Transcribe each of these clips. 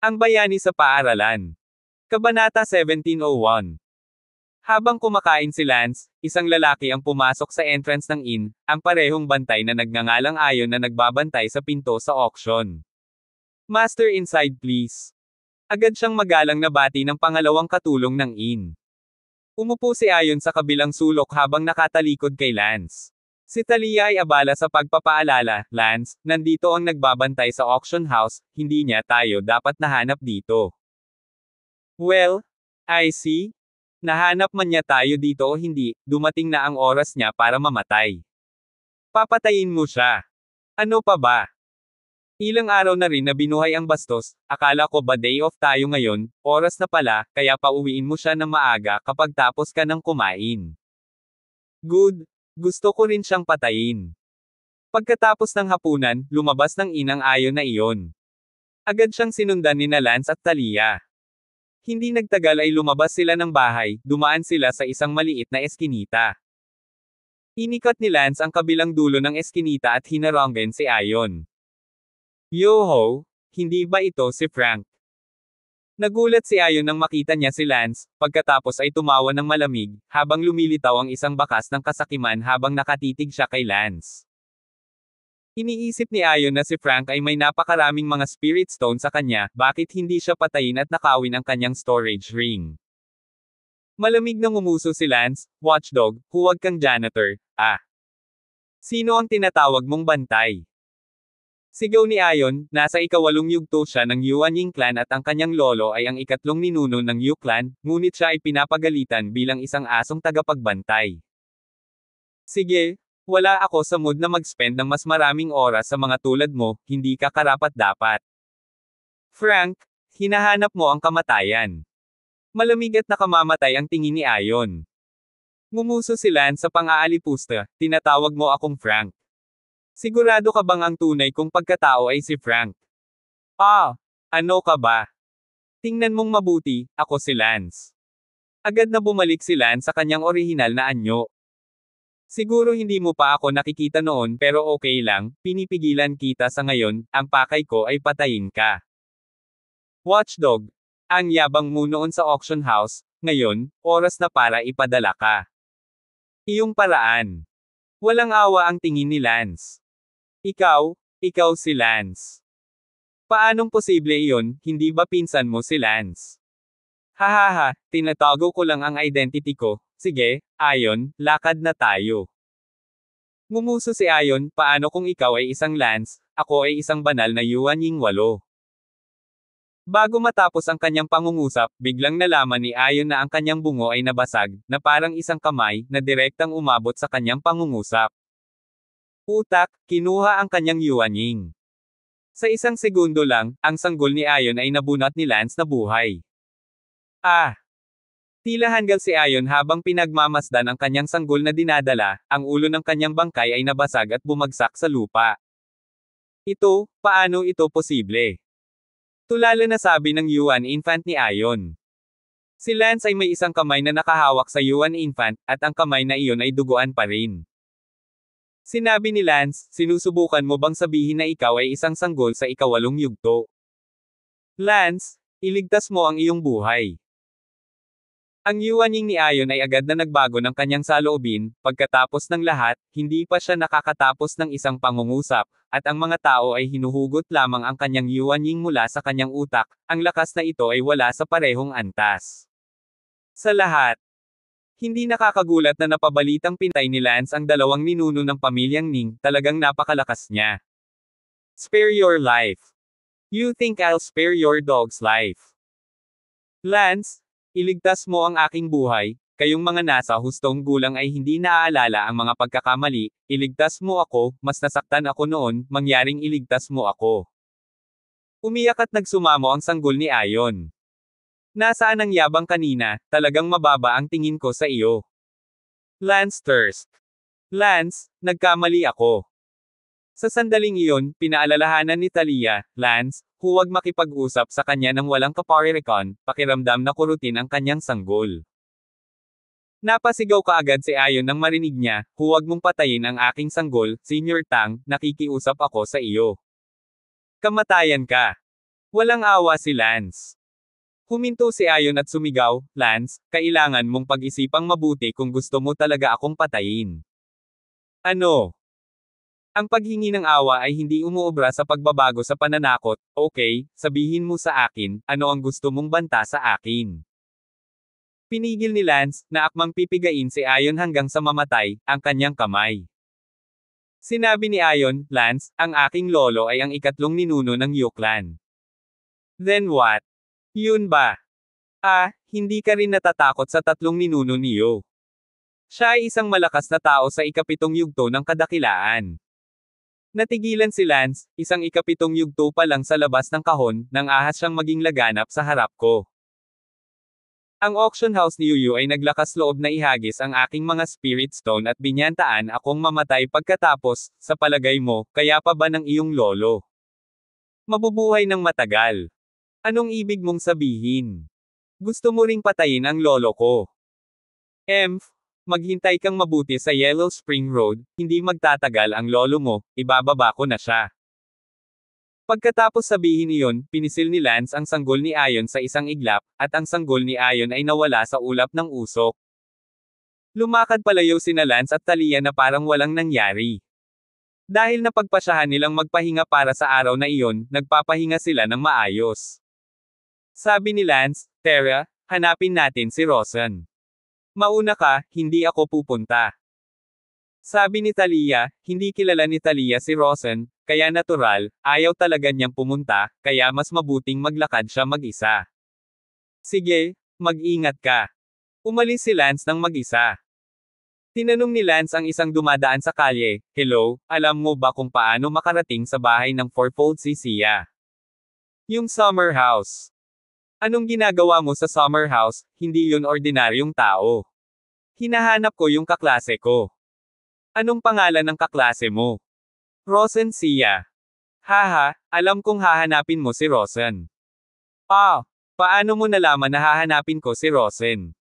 Ang bayani sa paaralan. Kabanata 1701. Habang kumakain si Lance, isang lalaki ang pumasok sa entrance ng inn, ang parehong bantay na nagngangalang ayon na nagbabantay sa pinto sa auction. Master inside please. Agad siyang magalang nabati ng pangalawang katulong ng inn. Umupo si Ayon sa kabilang sulok habang nakatalikod kay Lance. Si Talia ay abala sa pagpapaalala, Lance, nandito ang nagbabantay sa auction house, hindi niya tayo dapat nahanap dito. Well, I see. Nahanap man niya tayo dito o hindi, dumating na ang oras niya para mamatay. Papatayin mo siya. Ano pa ba? Ilang araw na rin na binuhay ang bastos, akala ko ba day off tayo ngayon, oras na pala, kaya pauwiin mo siya ng maaga kapag tapos ka ng kumain. Good, gusto ko rin siyang patayin. Pagkatapos ng hapunan, lumabas ng inang ayo na iyon. Agad siyang sinundan ni Lance at Talia. Hindi nagtagal ay lumabas sila ng bahay, dumaan sila sa isang maliit na eskinita. Inikat ni Lance ang kabilang dulo ng eskinita at hinaranggan si Ayon. Yoho, hindi ba ito si Frank? Nagulat si Ayon nang makita niya si Lance, pagkatapos ay tumawa ng malamig, habang lumilitaw ang isang bakas ng kasakiman habang nakatitig siya kay Lance. Iniisip ni Ayon na si Frank ay may napakaraming mga spirit stone sa kanya, bakit hindi siya patayin at nakawin ang kanyang storage ring. Malamig nang umuso si Lance, watchdog, huwag kang janitor, ah. Sino ang tinatawag mong bantay? Sigaw ni Ayon, nasa ikawalong yugto siya ng Yuan Ying clan at ang kanyang lolo ay ang ikatlong ninuno ng Yu clan, ngunit siya ay pinapagalitan bilang isang asong tagapagbantay. Sige, wala ako sa mood na mag-spend ng mas maraming oras sa mga tulad mo, hindi ka karapat-dapat. Frank, hinahanap mo ang kamatayan. Malamig at nakamamatay ang tingin ni Ayon. Ngumuso si Lan sa pang-aalipusta, tinatawag mo akong Frank. Sigurado ka bang ang tunay kong pagkatao ay si Frank? Ah! Ano ka ba? Tingnan mong mabuti, ako si Lance. Agad na bumalik si Lance sa kanyang orihinal na anyo. Siguro hindi mo pa ako nakikita noon pero okay lang, pinipigilan kita sa ngayon, ang pakay ko ay patayin ka. Watchdog. Ang yabang mo noon sa auction house, ngayon, oras na para ipadala ka. Iyong paraan. Walang awa ang tingin ni Lance. Ikaw, ikaw si Lance. Paanong posible iyon, hindi ba pinsan mo si Lance? Hahaha, tinatago ko lang ang identity ko, sige, ayon, lakad na tayo. Ngumuso si Ayon, paano kung ikaw ay isang Lance, ako ay isang banal na Yuan Ying Walo. Bago matapos ang kanyang pangungusap, biglang nalaman ni Ayon na ang kanyang bungo ay nabasag, na parang isang kamay, na direktang umabot sa kanyang pangungusap. Utak, kinuha ang kanyang yuaning. Sa isang segundo lang, ang sanggol ni Ayon ay nabunot ni Lance na buhay. Ah! Tila hanggal si Ayon habang pinagmamasdan ang kanyang sanggol na dinadala, ang ulo ng kanyang bangkay ay nabasag at bumagsak sa lupa. Ito, paano ito posible? Tulala na sabi ng Yuan Infant ni Ayon. Si Lance ay may isang kamay na nakahawak sa Yuan Infant, at ang kamay na iyon ay duguan pa rin. Sinabi ni Lance, sinusubukan mo bang sabihin na ikaw ay isang sanggol sa ikawalong yugto? Lance, iligtas mo ang iyong buhay. Ang yuanying ni Ayon ay agad na nagbago ng kanyang saloobin, pagkatapos ng lahat, hindi pa siya nakakatapos ng isang pangungusap, at ang mga tao ay hinuhugot lamang ang kanyang yuanying mula sa kanyang utak, ang lakas na ito ay wala sa parehong antas. Sa lahat, hindi nakakagulat na napabalitang pintay ni Lance ang dalawang ninuno ng pamilyang Ning, talagang napakalakas niya. Spare your life. You think I'll spare your dog's life. Lance, iligtas mo ang aking buhay, kayong mga nasa hustong gulang ay hindi naaalala ang mga pagkakamali, iligtas mo ako, mas nasaktan ako noon, mangyaring iligtas mo ako. Umiyak at nagsumamo ang sanggol ni Ayon. Nasaan ang yabang kanina, talagang mababa ang tingin ko sa iyo. Lance Thirst. Lance, nagkamali ako. Sa sandaling iyon, pinaalalahanan ni Talia, Lance, huwag makipag-usap sa kanya ng walang kaparirikon, pakiramdam na kurutin ang kanyang sanggol. Napasigaw kaagad si Ayon nang marinig niya, huwag mong patayin ang aking sanggol, Senior Tang, nakikiusap ako sa iyo. Kamatayan ka. Walang awa si Lance. Huminto si Ayon at sumigaw, Lance, kailangan mong pag-isipang mabuti kung gusto mo talaga akong patayin. Ano? Ang paghingi ng awa ay hindi umuobra sa pagbabago sa pananakot, okay, sabihin mo sa akin, ano ang gusto mong banta sa akin. Pinigil ni Lance, na akmang pipigain si Ayon hanggang sa mamatay, ang kanyang kamay. Sinabi ni Ayon, Lance, ang aking lolo ay ang ikatlong ninuno ng Yuklan. Then what? Yun ba? Ah, hindi ka rin natatakot sa tatlong ninuno niyo. Siya ay isang malakas na tao sa ikapitong yugto ng kadakilaan. Natigilan si Lance, isang ikapitong yugto pa lang sa labas ng kahon, nang ahas siyang maging laganap sa harap ko. Ang auction house ni Yuyu ay naglakas loob na ihagis ang aking mga spirit stone at binyantaan akong mamatay pagkatapos, sa palagay mo, kaya pa ba ng iyong lolo? Mabubuhay ng matagal. Anong ibig mong sabihin? Gusto mo ring patayin ang lolo ko. Emph, maghintay kang mabuti sa Yellow Spring Road, hindi magtatagal ang lolo mo, ibababa ko na siya. Pagkatapos sabihin iyon, pinisil ni Lance ang sanggol ni Ayon sa isang iglap, at ang sanggol ni Ayon ay nawala sa ulap ng usok. Lumakad palayo sina Lance at Talia na parang walang nangyari. Dahil napagpasyahan nilang magpahinga para sa araw na iyon, nagpapahinga sila ng maayos. Sabi ni Lance, Tara, hanapin natin si Rosen. Mauna ka, hindi ako pupunta. Sabi ni Talia, hindi kilala ni Talia si Rosen, kaya natural, ayaw talaga niyang pumunta, kaya mas mabuting maglakad siya mag-isa. Sige, mag-ingat ka. Umalis si Lance ng mag-isa. Tinanong ni Lance ang isang dumadaan sa kalye, Hello, alam mo ba kung paano makarating sa bahay ng fourfold si Sia? Yung summer house. Anong ginagawa mo sa summer house, hindi yun ordinaryong tao. Hinahanap ko yung kaklase ko. Anong pangalan ng kaklase mo? Rosen Sia. Haha, alam kong hahanapin mo si Rosen. Pa, ah, paano mo nalaman na hahanapin ko si Rosen?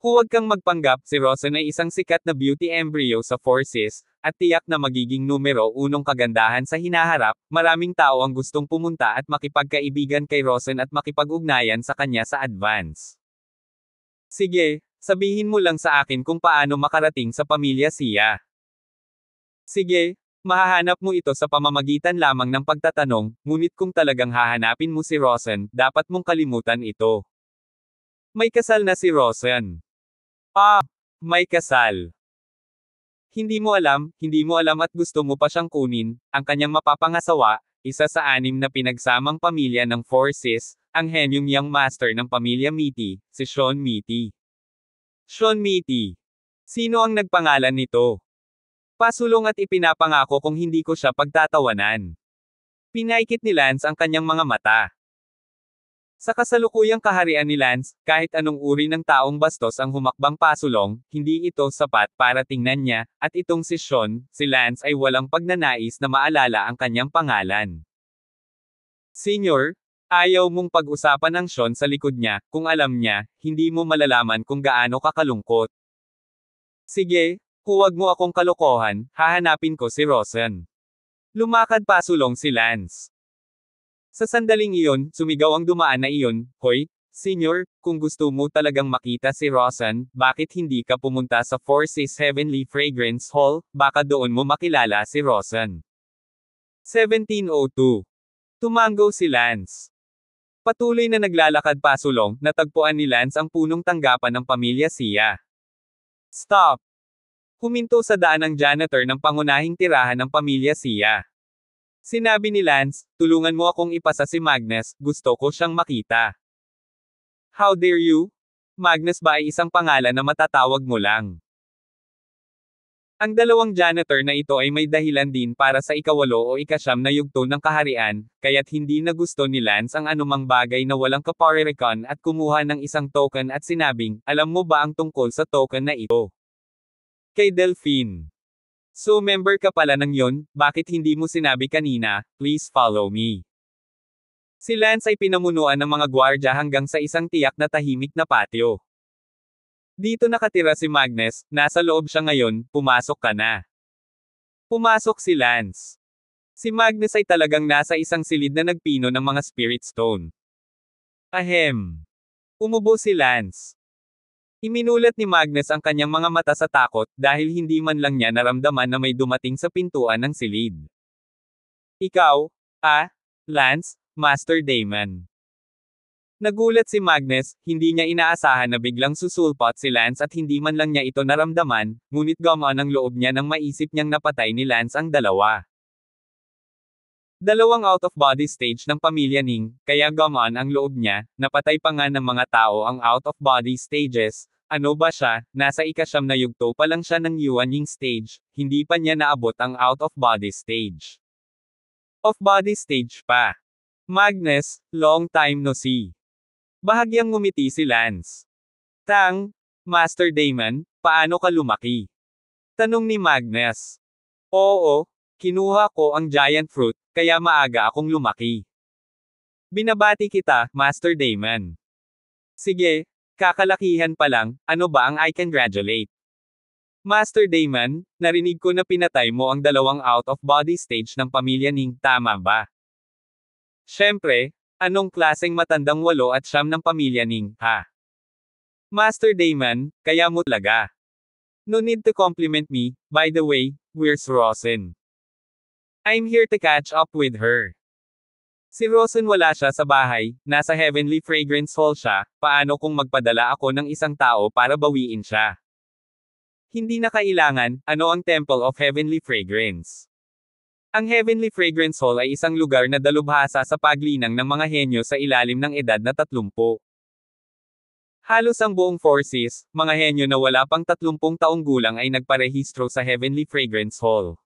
Huwag kang magpanggap, si Rosen ay isang sikat na beauty embryo sa forces, at tiyak na magiging numero unong kagandahan sa hinaharap, maraming tao ang gustong pumunta at makipagkaibigan kay Rosen at makipag-ugnayan sa kanya sa advance. Sige, sabihin mo lang sa akin kung paano makarating sa pamilya siya. Sige, mahahanap mo ito sa pamamagitan lamang ng pagtatanong, ngunit kung talagang hahanapin mo si Rosen, dapat mong kalimutan ito. May kasal na si Rosen. Pa, may kasal. Hindi mo alam, hindi mo alam at gusto mo pa siyang kunin, ang kanyang mapapangasawa, isa sa anim na pinagsamang pamilya ng forces, ang henyong young master ng pamilya Mitty, si Sean Mitty. Sean Mitty. Sino ang nagpangalan nito? Pasulong at ipinapangako kung hindi ko siya pagtatawanan. Pinaikit ni Lance ang kanyang mga mata. Sa kasalukuyang kaharian ni Lance, kahit anong uri ng taong bastos ang humakbang pasulong, hindi ito sapat para tingnan niya, at itong si Sean, si Lance ay walang pagnanais na maalala ang kanyang pangalan. Senior, ayaw mong pag-usapan ang Sean sa likod niya, kung alam niya, hindi mo malalaman kung gaano kakalungkot. Sige, huwag mo akong kalokohan, hahanapin ko si Rosen. Lumakad pasulong si Lance. Sa sandaling iyon, sumigaw ang dumaan na iyon, Hoy, Senior, kung gusto mo talagang makita si Rosan, bakit hindi ka pumunta sa Forces Heavenly Fragrance Hall, baka doon mo makilala si Rosan. 1702. Tumango si Lance. Patuloy na naglalakad pasulong, natagpuan ni Lance ang punong tanggapan ng pamilya siya. Stop! Huminto sa daan ang janitor ng pangunahing tirahan ng pamilya siya. Sinabi ni Lance, tulungan mo akong ipasa si Magnus, gusto ko siyang makita. How dare you? Magnus ba ay isang pangalan na matatawag mo lang? Ang dalawang janitor na ito ay may dahilan din para sa ikawalo o ikasyam na yugto ng kaharian, kaya't hindi na gusto ni Lance ang anumang bagay na walang kaparirikon at kumuha ng isang token at sinabing, alam mo ba ang tungkol sa token na ito? Kay Delphine. So member ka pala ng yon, bakit hindi mo sinabi kanina, please follow me. Si Lance ay pinamunuan ng mga gwardya hanggang sa isang tiyak na tahimik na patio. Dito nakatira si Magnes, nasa loob siya ngayon, pumasok ka na. Pumasok si Lance. Si Magnus ay talagang nasa isang silid na nagpino ng mga spirit stone. Ahem. Umubo si Lance. Iminulat ni Magnus ang kanyang mga mata sa takot dahil hindi man lang niya naramdaman na may dumating sa pintuan ng silid. Ikaw, ah, Lance, Master Damon. Nagulat si Magnus, hindi niya inaasahan na biglang susulpot si Lance at hindi man lang niya ito naramdaman, ngunit gamaan ang loob niya nang maisip niyang napatay ni Lance ang dalawa. Dalawang out-of-body stage ng pamilya Ning, kaya gamaan ang loob niya, napatay pa nga ng mga tao ang out-of-body stages, ano ba siya, nasa ikasyam na yugto pa lang siya ng Yuan Ying stage, hindi pa niya naabot ang out-of-body stage. Off-body stage pa. Magnus, long time no see. Bahagyang ngumiti si Lance. Tang, Master Damon, paano ka lumaki? Tanong ni Magnus. Oo, kinuha ko ang giant fruit, kaya maaga akong lumaki. Binabati kita, Master Damon. Sige, Kakalakihan pa lang, ano ba ang I congratulate? Master Damon, narinig ko na pinatay mo ang dalawang out-of-body stage ng pamilya ning, tama ba? Siyempre, anong klaseng matandang walo at siyam ng pamilya ning, ha? Master Damon, kaya mo talaga. No need to compliment me, by the way, where's Rosin? I'm here to catch up with her. Si Rosen wala siya sa bahay, nasa Heavenly Fragrance Hall siya, paano kung magpadala ako ng isang tao para bawiin siya? Hindi na kailangan, ano ang Temple of Heavenly Fragrance? Ang Heavenly Fragrance Hall ay isang lugar na dalubhasa sa paglinang ng mga henyo sa ilalim ng edad na 30. Halos ang buong forces, mga henyo na wala pang 30 taong gulang ay nagparehistro sa Heavenly Fragrance Hall.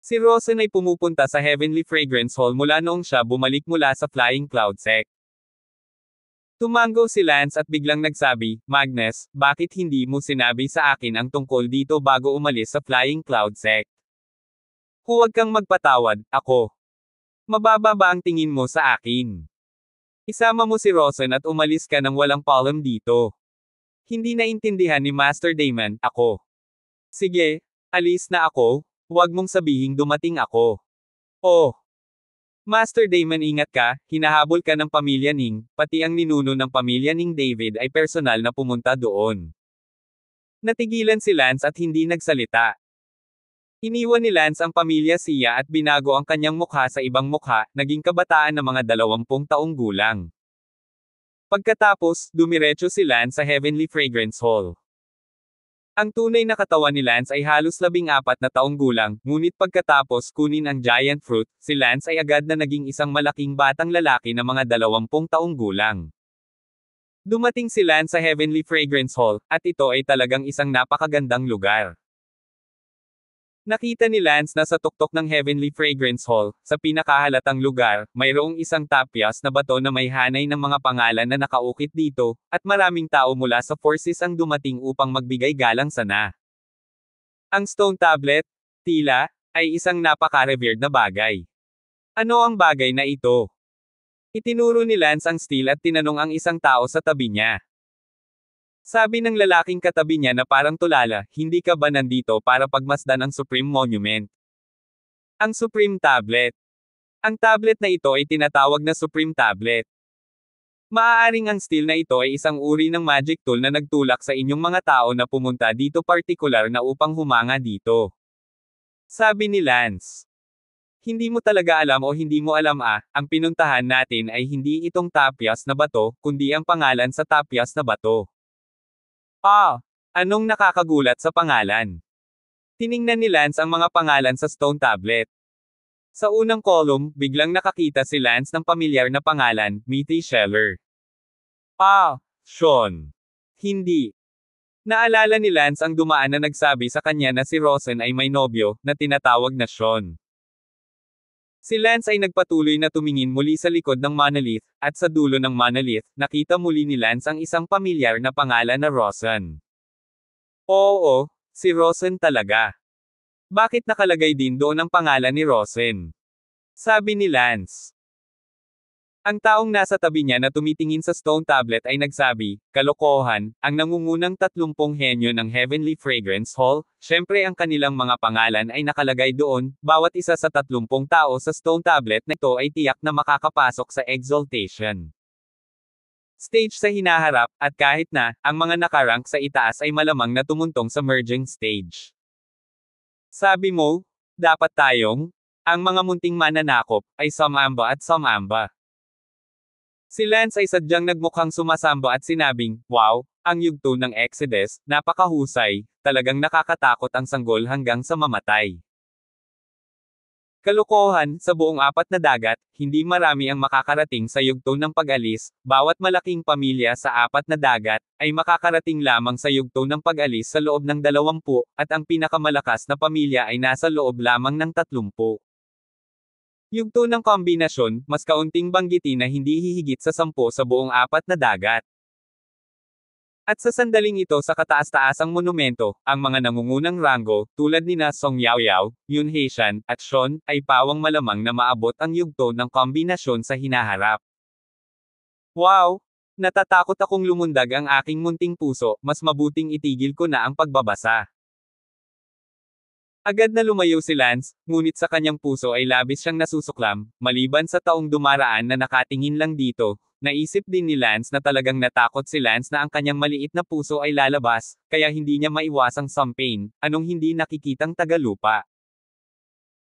Si Rosen ay pumupunta sa Heavenly Fragrance Hall mula noong siya bumalik mula sa Flying Cloud Sec. Eh. Tumango si Lance at biglang nagsabi, Magnus, bakit hindi mo sinabi sa akin ang tungkol dito bago umalis sa Flying Cloud Sec? Eh? Huwag kang magpatawad, ako. Mababa ba ang tingin mo sa akin? Isama mo si Rosen at umalis ka ng walang palm dito. Hindi naintindihan ni Master Damon, ako. Sige, alis na ako, Huwag mong sabihing dumating ako. Oh! Master Damon ingat ka, hinahabol ka ng pamilya Ning, pati ang ninuno ng pamilya Ning David ay personal na pumunta doon. Natigilan si Lance at hindi nagsalita. Iniwan ni Lance ang pamilya siya at binago ang kanyang mukha sa ibang mukha, naging kabataan ng mga dalawampung taong gulang. Pagkatapos, dumiretso si Lance sa Heavenly Fragrance Hall. Ang tunay na katawan ni Lance ay halos labing apat na taong gulang, ngunit pagkatapos kunin ang giant fruit, si Lance ay agad na naging isang malaking batang lalaki na mga dalawampung taong gulang. Dumating si Lance sa Heavenly Fragrance Hall, at ito ay talagang isang napakagandang lugar. Nakita ni Lance na sa tuktok ng Heavenly Fragrance Hall, sa pinakahalatang lugar, mayroong isang tapyas na bato na may hanay ng mga pangalan na nakaukit dito, at maraming tao mula sa forces ang dumating upang magbigay galang sana. Ang stone tablet, tila, ay isang napaka-revered na bagay. Ano ang bagay na ito? Itinuro ni Lance ang steel at tinanong ang isang tao sa tabi niya. Sabi ng lalaking katabi niya na parang tulala, hindi ka ba nandito para pagmasdan ang Supreme Monument? Ang Supreme Tablet. Ang tablet na ito ay tinatawag na Supreme Tablet. Maaaring ang steel na ito ay isang uri ng magic tool na nagtulak sa inyong mga tao na pumunta dito partikular na upang humanga dito. Sabi ni Lance. Hindi mo talaga alam o hindi mo alam ah, ang pinuntahan natin ay hindi itong tapyas na bato, kundi ang pangalan sa tapyas na bato. Ah! Anong nakakagulat sa pangalan? Tiningnan ni Lance ang mga pangalan sa stone tablet. Sa unang column, biglang nakakita si Lance ng pamilyar na pangalan, Mitty Scheller. Ah! Sean. Hindi. Naalala ni Lance ang dumaan na nagsabi sa kanya na si Rosen ay may nobyo, na tinatawag na Sean. Si Lance ay nagpatuloy na tumingin muli sa likod ng monolith, at sa dulo ng monolith, nakita muli ni Lance ang isang pamilyar na pangalan na Rosen. Oo, si Rosen talaga. Bakit nakalagay din doon ang pangalan ni Rosen? Sabi ni Lance. Ang taong nasa tabi niya na tumitingin sa stone tablet ay nagsabi, kalokohan, ang nangungunang tatlumpong henyo ng Heavenly Fragrance Hall, syempre ang kanilang mga pangalan ay nakalagay doon, bawat isa sa tatlumpong tao sa stone tablet na ito ay tiyak na makakapasok sa exaltation. Stage sa hinaharap, at kahit na, ang mga nakarank sa itaas ay malamang na tumuntong sa merging stage. Sabi mo, dapat tayong, ang mga munting mananakop, ay samamba at samamba. Si Lance ay sadyang nagmukhang sumasamba at sinabing, Wow, ang yugto ng Exodus, napakahusay, talagang nakakatakot ang sanggol hanggang sa mamatay. Kalokohan, sa buong apat na dagat, hindi marami ang makakarating sa yugto ng pag-alis, bawat malaking pamilya sa apat na dagat, ay makakarating lamang sa yugto ng pag-alis sa loob ng dalawampu, at ang pinakamalakas na pamilya ay nasa loob lamang ng tatlumpu. Yugto ng kombinasyon, mas kaunting banggitin na hindi hihigit sa sampo sa buong apat na dagat. At sa sandaling ito sa kataas-taasang monumento, ang mga nangungunang ranggo, tulad ni na Song Yao Yao, Yun Heishan, at Shon, ay pawang malamang na maabot ang yugto ng kombinasyon sa hinaharap. Wow! Natatakot akong lumundag ang aking munting puso, mas mabuting itigil ko na ang pagbabasa. Agad na lumayo si Lance, ngunit sa kanyang puso ay labis siyang nasusuklam, maliban sa taong dumaraan na nakatingin lang dito, naisip din ni Lance na talagang natakot si Lance na ang kanyang maliit na puso ay lalabas, kaya hindi niya maiwasang sampain, anong hindi nakikitang tagalupa.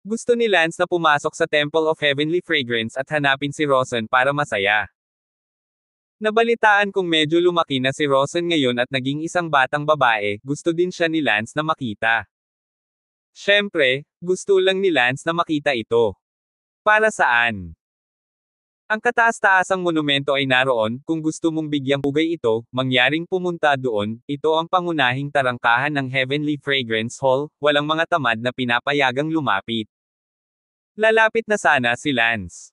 Gusto ni Lance na pumasok sa Temple of Heavenly Fragrance at hanapin si Rosen para masaya. Nabalitaan kong medyo lumaki na si Rosen ngayon at naging isang batang babae, gusto din siya ni Lance na makita. Siyempre, gusto lang ni Lance na makita ito. Para saan? Ang kataas-taasang monumento ay naroon, kung gusto mong bigyang pugay ito, mangyaring pumunta doon, ito ang pangunahing tarangkahan ng Heavenly Fragrance Hall, walang mga tamad na pinapayagang lumapit. Lalapit na sana si Lance.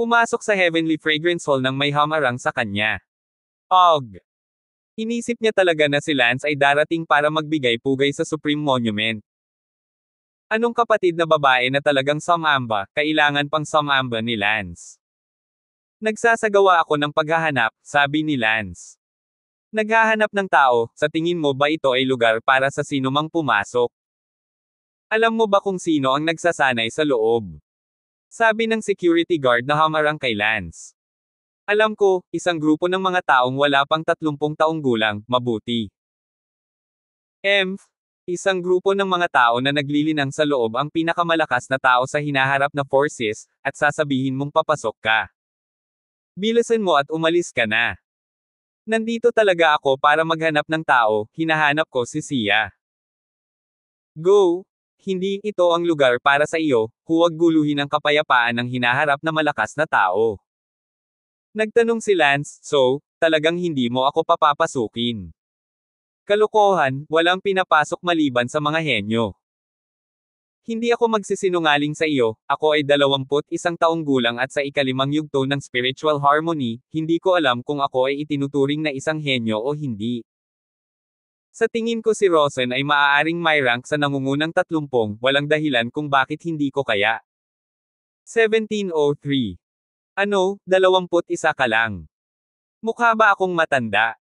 Pumasok sa Heavenly Fragrance Hall nang may hamarang sa kanya. Og! Inisip niya talaga na si Lance ay darating para magbigay pugay sa Supreme Monument. Anong kapatid na babae na talagang samamba, kailangan pang samamba ni Lance. Nagsasagawa ako ng paghahanap, sabi ni Lance. Naghahanap ng tao, sa tingin mo ba ito ay lugar para sa sino mang pumasok? Alam mo ba kung sino ang nagsasanay sa loob? Sabi ng security guard na hamarang kay Lance. Alam ko, isang grupo ng mga taong wala pang 30 taong gulang, mabuti. Emph, Isang grupo ng mga tao na naglilinang sa loob ang pinakamalakas na tao sa hinaharap na forces, at sasabihin mong papasok ka. Bilisan mo at umalis ka na. Nandito talaga ako para maghanap ng tao, hinahanap ko si Sia. Go! Hindi ito ang lugar para sa iyo, huwag guluhin ang kapayapaan ng hinaharap na malakas na tao. Nagtanong si Lance, so, talagang hindi mo ako papapasukin. Kalokohan, walang pinapasok maliban sa mga henyo. Hindi ako magsisinungaling sa iyo, ako ay 21 taong gulang at sa ikalimang yugto ng spiritual harmony, hindi ko alam kung ako ay itinuturing na isang henyo o hindi. Sa tingin ko si Rosen ay maaaring may rank sa nangungunang 30, walang dahilan kung bakit hindi ko kaya. 1703. Ano, 21 ka lang. Mukha ba akong matanda?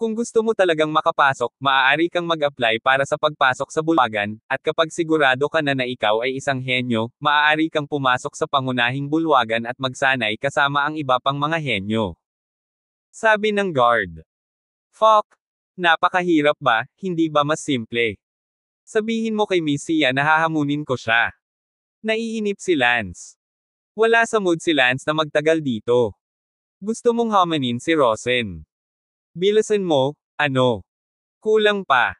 Kung gusto mo talagang makapasok, maaari kang mag-apply para sa pagpasok sa bulwagan, at kapag sigurado ka na na ikaw ay isang henyo, maaari kang pumasok sa pangunahing bulwagan at magsanay kasama ang iba pang mga henyo. Sabi ng guard. Fuck! Napakahirap ba, hindi ba mas simple? Sabihin mo kay Miss Sia na hahamunin ko siya. Naiinip si Lance. Wala sa mood si Lance na magtagal dito. Gusto mong hamunin si Rosen. Bilasan mo, ano? Kulang pa.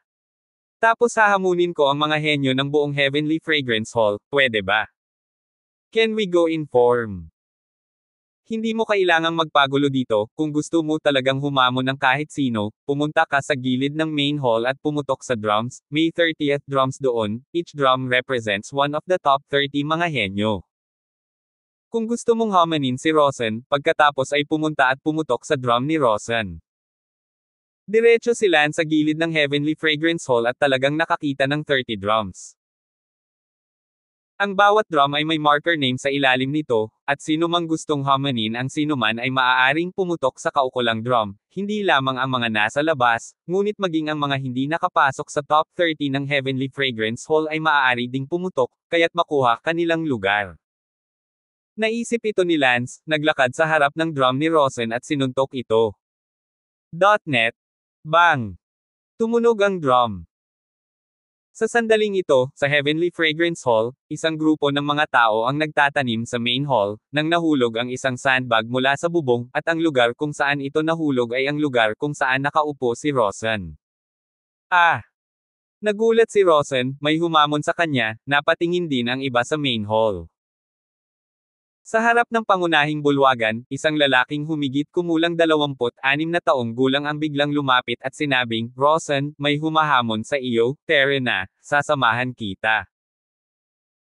Tapos hahamunin ko ang mga henyo ng buong Heavenly Fragrance Hall, pwede ba? Can we go in form? Hindi mo kailangang magpagulo dito, kung gusto mo talagang humamo ng kahit sino, pumunta ka sa gilid ng main hall at pumutok sa drums, May 30th drums doon, each drum represents one of the top 30 mga henyo. Kung gusto mong hamanin si Rosen, pagkatapos ay pumunta at pumutok sa drum ni Rosen. Diretso si Lan sa gilid ng Heavenly Fragrance Hall at talagang nakakita ng 30 drums. Ang bawat drum ay may marker name sa ilalim nito, at sino mang gustong hamanin ang sino man ay maaaring pumutok sa kaukulang drum, hindi lamang ang mga nasa labas, ngunit maging ang mga hindi nakapasok sa top 30 ng Heavenly Fragrance Hall ay maaari ding pumutok, kaya't makuha kanilang lugar. Naisip ito ni Lance, naglakad sa harap ng drum ni Rosen at sinuntok ito. .net, Bang! Tumunog ang drum. Sa sandaling ito, sa Heavenly Fragrance Hall, isang grupo ng mga tao ang nagtatanim sa main hall, nang nahulog ang isang sandbag mula sa bubong, at ang lugar kung saan ito nahulog ay ang lugar kung saan nakaupo si Rosen. Ah! Nagulat si Rosen, may humamon sa kanya, napatingin din ang iba sa main hall. Sa harap ng pangunahing bulwagan, isang lalaking humigit kumulang 26 na taong gulang ang biglang lumapit at sinabing, Rosen, may humahamon sa iyo, Terena, sasamahan kita.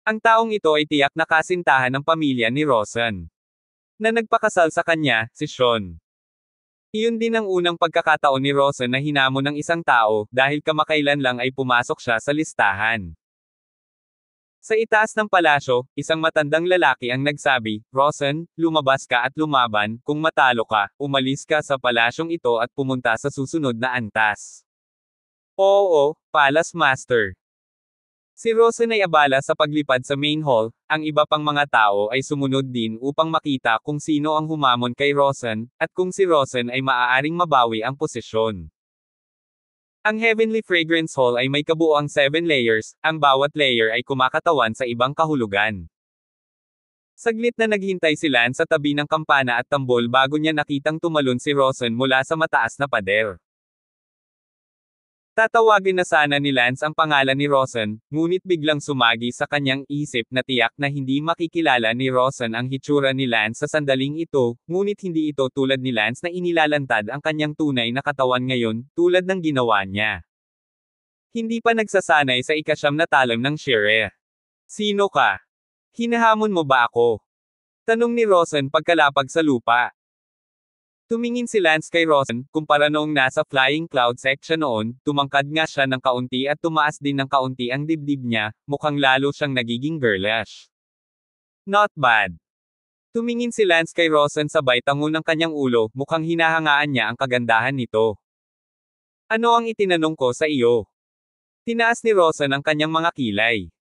Ang taong ito ay tiyak na kasintahan ng pamilya ni Rosen. Na nagpakasal sa kanya, si Sean. Iyon din ang unang pagkakataon ni Rosen na hinamon ng isang tao, dahil kamakailan lang ay pumasok siya sa listahan. Sa itaas ng palasyo, isang matandang lalaki ang nagsabi, Rosen, lumabas ka at lumaban, kung matalo ka, umalis ka sa palasyong ito at pumunta sa susunod na antas. Oo, Palace Master. Si Rosen ay abala sa paglipad sa main hall, ang iba pang mga tao ay sumunod din upang makita kung sino ang humamon kay Rosen, at kung si Rosen ay maaaring mabawi ang posisyon. Ang Heavenly Fragrance Hall ay may kabuoang 7 layers, ang bawat layer ay kumakatawan sa ibang kahulugan. Saglit na naghintay si Lan sa tabi ng kampana at tambol bago niya nakitang tumalon si Rosen mula sa mataas na pader. Tatawagin na sana ni Lance ang pangalan ni Rosen, ngunit biglang sumagi sa kanyang isip na tiyak na hindi makikilala ni Rosen ang hitsura ni Lance sa sandaling ito, ngunit hindi ito tulad ni Lance na inilalantad ang kanyang tunay na katawan ngayon, tulad ng ginawa niya. Hindi pa nagsasanay sa ikasyam na talam ng Shire. Sino ka? Hinahamon mo ba ako? Tanong ni Rosen pagkalapag sa lupa. Tumingin si Lance kay Rosen, kumpara noong nasa flying cloud section noon, tumangkad nga siya ng kaunti at tumaas din ng kaunti ang dibdib niya, mukhang lalo siyang nagiging girlish. Not bad. Tumingin si Lance kay Rosen sabay tango ng kanyang ulo, mukhang hinahangaan niya ang kagandahan nito. Ano ang itinanong ko sa iyo? Tinaas ni Rosen ang kanyang mga kilay.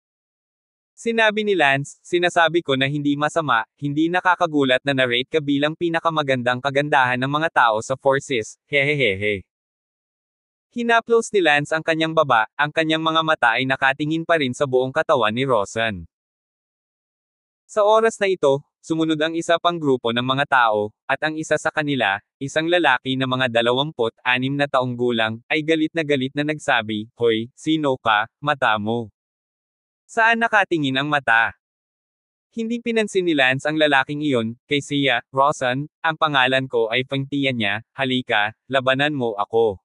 Sinabi ni Lance, sinasabi ko na hindi masama, hindi nakakagulat na narate ka bilang pinakamagandang kagandahan ng mga tao sa forces, hehehehe. Hinaplos ni Lance ang kanyang baba, ang kanyang mga mata ay nakatingin pa rin sa buong katawan ni Rosan. Sa oras na ito, sumunod ang isa pang grupo ng mga tao, at ang isa sa kanila, isang lalaki na mga 26 na taong gulang, ay galit na galit na nagsabi, Hoy, sino ka, mata mo. Saan nakatingin ang mata? Hindi pinansin ni Lance ang lalaking iyon, kay Sia, Rosan, ang pangalan ko ay pangtiyan niya, halika, labanan mo ako.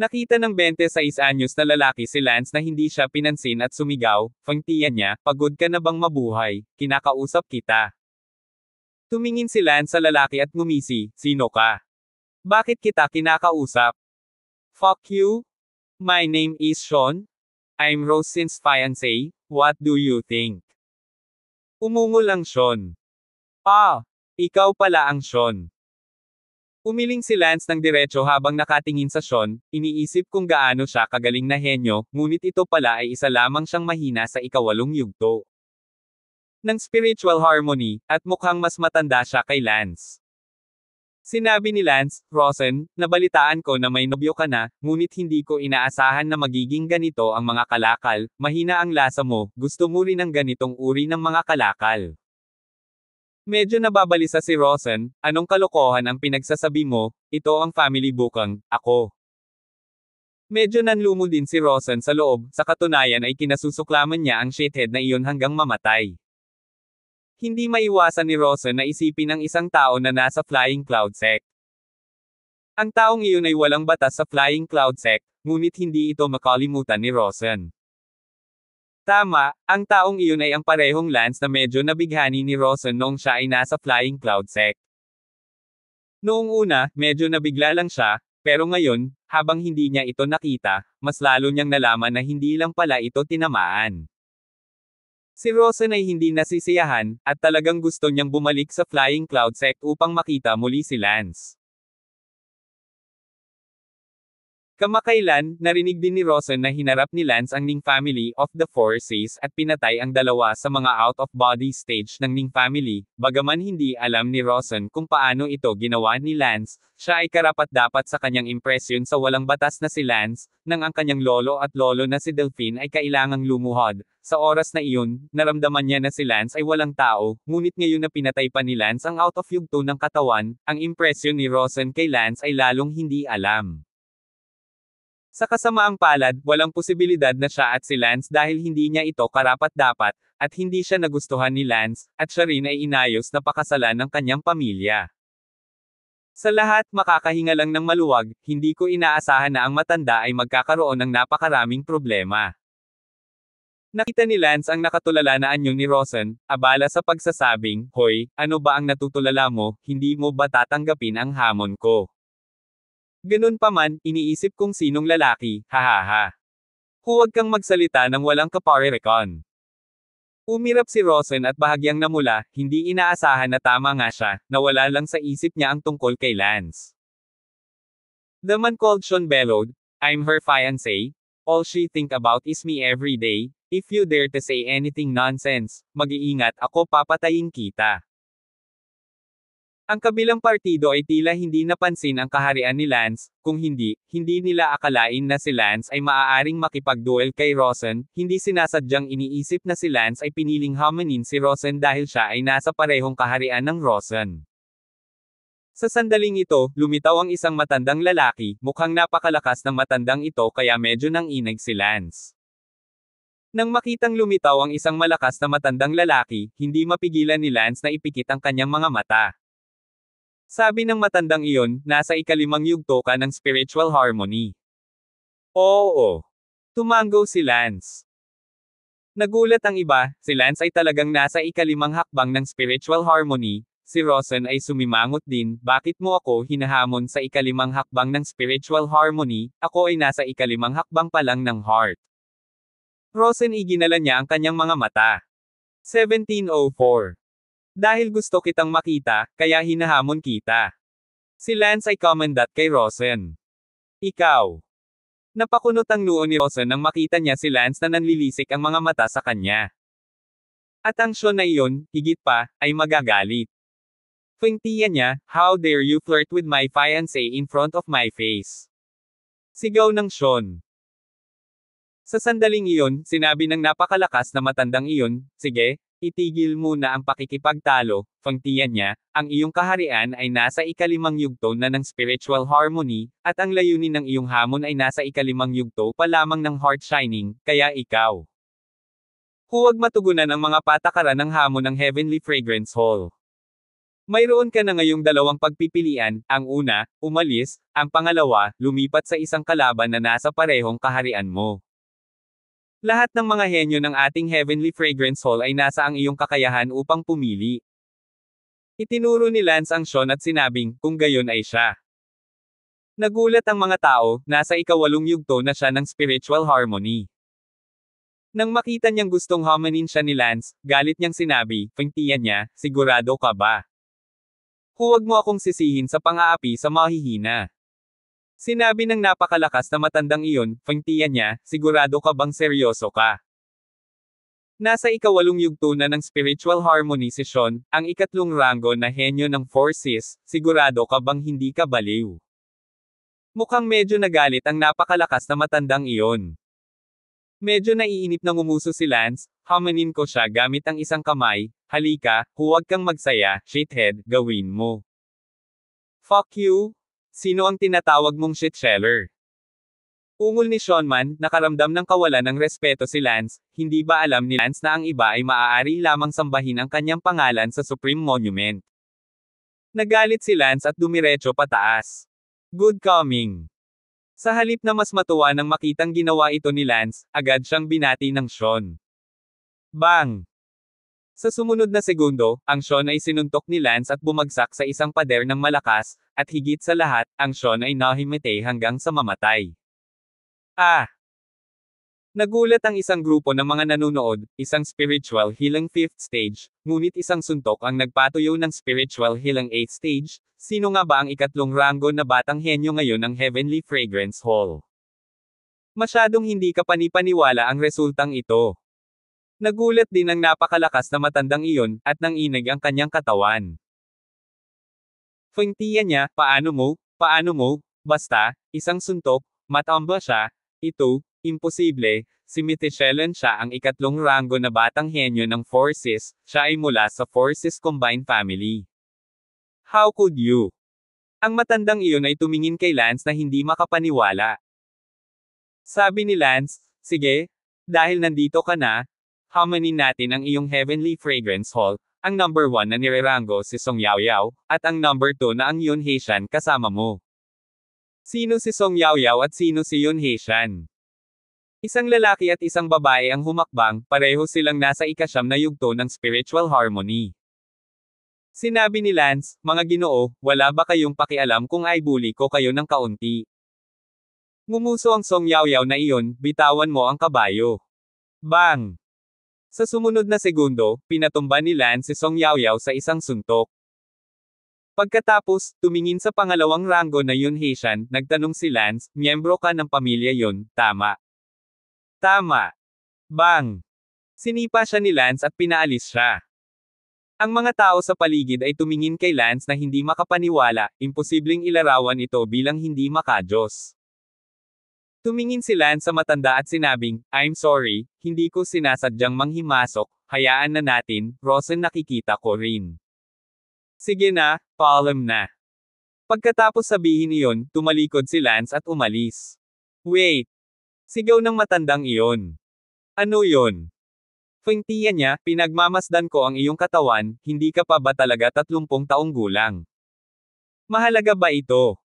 Nakita ng 26 anyos na lalaki si Lance na hindi siya pinansin at sumigaw, pangtiyan niya, pagod ka na bang mabuhay, kinakausap kita. Tumingin si Lance sa lalaki at ngumisi, sino ka? Bakit kita kinakausap? Fuck you? My name is Sean? I'm Rosin's fiancé, what do you think? Umungo lang Sean. Ah, ikaw pala ang Sean. Umiling si Lance ng diretso habang nakatingin sa Sean, iniisip kung gaano siya kagaling na henyo, ngunit ito pala ay isa lamang siyang mahina sa ikawalong yugto. Nang spiritual harmony, at mukhang mas matanda siya kay Lance. Sinabi ni Lance, Rosen, nabalitaan ko na may nobyo ka na, ngunit hindi ko inaasahan na magiging ganito ang mga kalakal, mahina ang lasa mo, gusto mo rin ang ganitong uri ng mga kalakal. Medyo nababalisa si Rosen, anong kalokohan ang pinagsasabi mo, ito ang family bukang, ako. Medyo nanlumo din si Rosen sa loob, sa katunayan ay kinasusuklaman niya ang shithead na iyon hanggang mamatay. Hindi maiwasan ni Rosa na isipin ang isang tao na nasa Flying Cloud Sect. Eh. Ang taong iyon ay walang batas sa Flying Cloud Sect, eh. ngunit hindi ito makalimutan ni Rosen. Tama, ang taong iyon ay ang parehong Lance na medyo nabighani ni Rosen noong siya ay nasa Flying Cloud Sect. Eh. Noong una, medyo nabigla lang siya, pero ngayon, habang hindi niya ito nakita, mas lalo niyang nalaman na hindi lang pala ito tinamaan. Si Rosen ay hindi nasisiyahan, at talagang gusto niyang bumalik sa Flying Cloud Sect upang makita muli si Lance. Kamakailan, narinig din ni Rosen na hinarap ni Lance ang Ning Family of the Forces at pinatay ang dalawa sa mga out-of-body stage ng Ning Family, bagaman hindi alam ni Rosen kung paano ito ginawa ni Lance, siya ay karapat-dapat sa kanyang impresyon sa walang batas na si Lance, nang ang kanyang lolo at lolo na si Delphine ay kailangang lumuhod, sa oras na iyon, naramdaman niya na si Lance ay walang tao, ngunit ngayon na pinatay pa ni Lance ang out of yugto ng katawan, ang impresyon ni Rosen kay Lance ay lalong hindi alam. Sa kasamaang palad, walang posibilidad na siya at si Lance dahil hindi niya ito karapat-dapat, at hindi siya nagustuhan ni Lance, at siya rin ay inayos na pakasalan ng kanyang pamilya. Sa lahat, makakahinga lang ng maluwag, hindi ko inaasahan na ang matanda ay magkakaroon ng napakaraming problema. Nakita ni Lance ang nakatulala na anyo ni Rosen, abala sa pagsasabing, Hoy, ano ba ang natutulala mo, hindi mo ba tatanggapin ang hamon ko? Ganun man, iniisip kong sinong lalaki, hahaha. Huwag kang magsalita ng walang kaparirikon. Umirap si Rosen at bahagyang namula, hindi inaasahan na tama nga siya, nawala lang sa isip niya ang tungkol kay Lance. The man called Sean bellowed, I'm her fiancé, all she think about is me every day, If you dare to say anything nonsense, mag-iingat ako papatayin kita. Ang kabilang partido ay tila hindi napansin ang kaharian ni Lance, kung hindi, hindi nila akalain na si Lance ay maaaring makipagduel kay Rosen, hindi sinasadyang iniisip na si Lance ay piniling hamanin si Rosen dahil siya ay nasa parehong kaharian ng Rosen. Sa sandaling ito, lumitaw ang isang matandang lalaki, mukhang napakalakas ng matandang ito kaya medyo nang inag si Lance. Nang makitang lumitaw ang isang malakas na matandang lalaki, hindi mapigilan ni Lance na ipikit ang kanyang mga mata. Sabi ng matandang iyon, nasa ikalimang yugto ka ng spiritual harmony. Oo. Tumango si Lance. Nagulat ang iba, si Lance ay talagang nasa ikalimang hakbang ng spiritual harmony, si Rosen ay sumimangot din, bakit mo ako hinahamon sa ikalimang hakbang ng spiritual harmony, ako ay nasa ikalimang hakbang pa lang ng heart. Rosen iginala niya ang kanyang mga mata. 1704. Dahil gusto kitang makita, kaya hinahamon kita. Si Lance ay commandat kay Rosen. Ikaw. Napakunot ang noo ni Rosen nang makita niya si Lance na nanlilisik ang mga mata sa kanya. At ang siyon na iyon, higit pa, ay magagalit. Pwingtiya niya, how dare you flirt with my fiancé in front of my face. Sigaw ng Sean. Sa sandaling iyon, sinabi ng napakalakas na matandang iyon, sige, itigil muna ang pakikipagtalo, pangtiyan niya, ang iyong kaharian ay nasa ikalimang yugto na ng spiritual harmony, at ang layunin ng iyong hamon ay nasa ikalimang yugto pa lamang ng heart shining, kaya ikaw. Huwag matugunan ang mga patakaran ng hamon ng Heavenly Fragrance Hall. Mayroon ka na ngayong dalawang pagpipilian, ang una, umalis, ang pangalawa, lumipat sa isang kalaban na nasa parehong kaharian mo. Lahat ng mga henyo ng ating Heavenly Fragrance Hall ay nasa ang iyong kakayahan upang pumili. Itinuro ni Lance ang Sean at sinabing, kung gayon ay siya. Nagulat ang mga tao, nasa ikawalong yugto na siya ng spiritual harmony. Nang makita niyang gustong homanin siya ni Lance, galit niyang sinabi, Pangtiyan niya, sigurado ka ba? Huwag mo akong sisihin sa pang-aapi sa mahihina. Sinabi ng napakalakas na matandang iyon, pangtiyan niya, sigurado ka bang seryoso ka? Nasa ikawalong yugto na ng spiritual harmony session, ang ikatlong rango na henyo ng forces, sigurado ka bang hindi ka baliw? Mukhang medyo nagalit ang napakalakas na matandang iyon. Medyo naiinip na ngumuso si Lance, hamanin ko siya gamit ang isang kamay, halika, huwag kang magsaya, shithead, gawin mo. Fuck you, Sino ang tinatawag mong shit shitseller? Umul ni Seanman, nakaramdam ng kawalan ng respeto si Lance, hindi ba alam ni Lance na ang iba ay maaari lamang sambahin ang kanyang pangalan sa Supreme Monument? Nagalit si Lance at dumiretso pataas. Good coming. Sa halip na mas matuwa nang makitang ginawa ito ni Lance, agad siyang binati ng Sean. Bang! Sa sumunod na segundo, ang Sean ay sinuntok ni Lance at bumagsak sa isang pader ng malakas, at higit sa lahat, ang Sean ay nahimite hanggang sa mamatay. Ah! Nagulat ang isang grupo ng mga nanonood, isang spiritual healing fifth stage, ngunit isang suntok ang nagpatuyo ng spiritual healing eighth stage, sino nga ba ang ikatlong ranggo na batang henyo ngayon ng Heavenly Fragrance Hall? Masyadong hindi ka panipaniwala ang resultang ito. Nagulat din ang napakalakas na matandang iyon, at nang inag ang kanyang katawan. Pwingtiya niya, paano mo, paano mo, basta, isang suntok, matamba siya, ito, imposible, si Mitichellen siya ang ikatlong ranggo na batang henyo ng forces, siya ay mula sa forces combined family. How could you? Ang matandang iyon ay tumingin kay Lance na hindi makapaniwala. Sabi ni Lance, sige, dahil nandito ka na, hamanin natin ang iyong heavenly fragrance hall, ang number 1 na nirerango si Song Yao Yao, at ang number 2 na ang Yun Heishan kasama mo. Sino si Song Yao Yao at sino si Yun Heishan? Isang lalaki at isang babae ang humakbang, pareho silang nasa ikasyam na yugto ng spiritual harmony. Sinabi ni Lance, mga ginoo, wala ba kayong pakialam kung ay bully ko kayo ng kaunti? Ngumuso ang Song Yao Yao na iyon, bitawan mo ang kabayo. Bang! Sa sumunod na segundo, pinatumba ni Lan si Song Yaoyao sa isang suntok. Pagkatapos, tumingin sa pangalawang ranggo na Yun Haitian, nagtanong si Lance, miyembro ka ng pamilya Yun, tama? Tama. Bang! Sinipa siya ni Lance at pinaalis siya. Ang mga tao sa paligid ay tumingin kay Lance na hindi makapaniwala, imposibleng ilarawan ito bilang hindi makajos. Tumingin si Lan sa matanda at sinabing, I'm sorry, hindi ko sinasadyang manghimasok, hayaan na natin, Rosen nakikita ko rin. Sige na, paalam na. Pagkatapos sabihin iyon, tumalikod si Lance at umalis. Wait! Sigaw ng matandang iyon. Ano yon? Fengtiya niya, pinagmamasdan ko ang iyong katawan, hindi ka pa ba talaga 30 taong gulang? Mahalaga ba ito?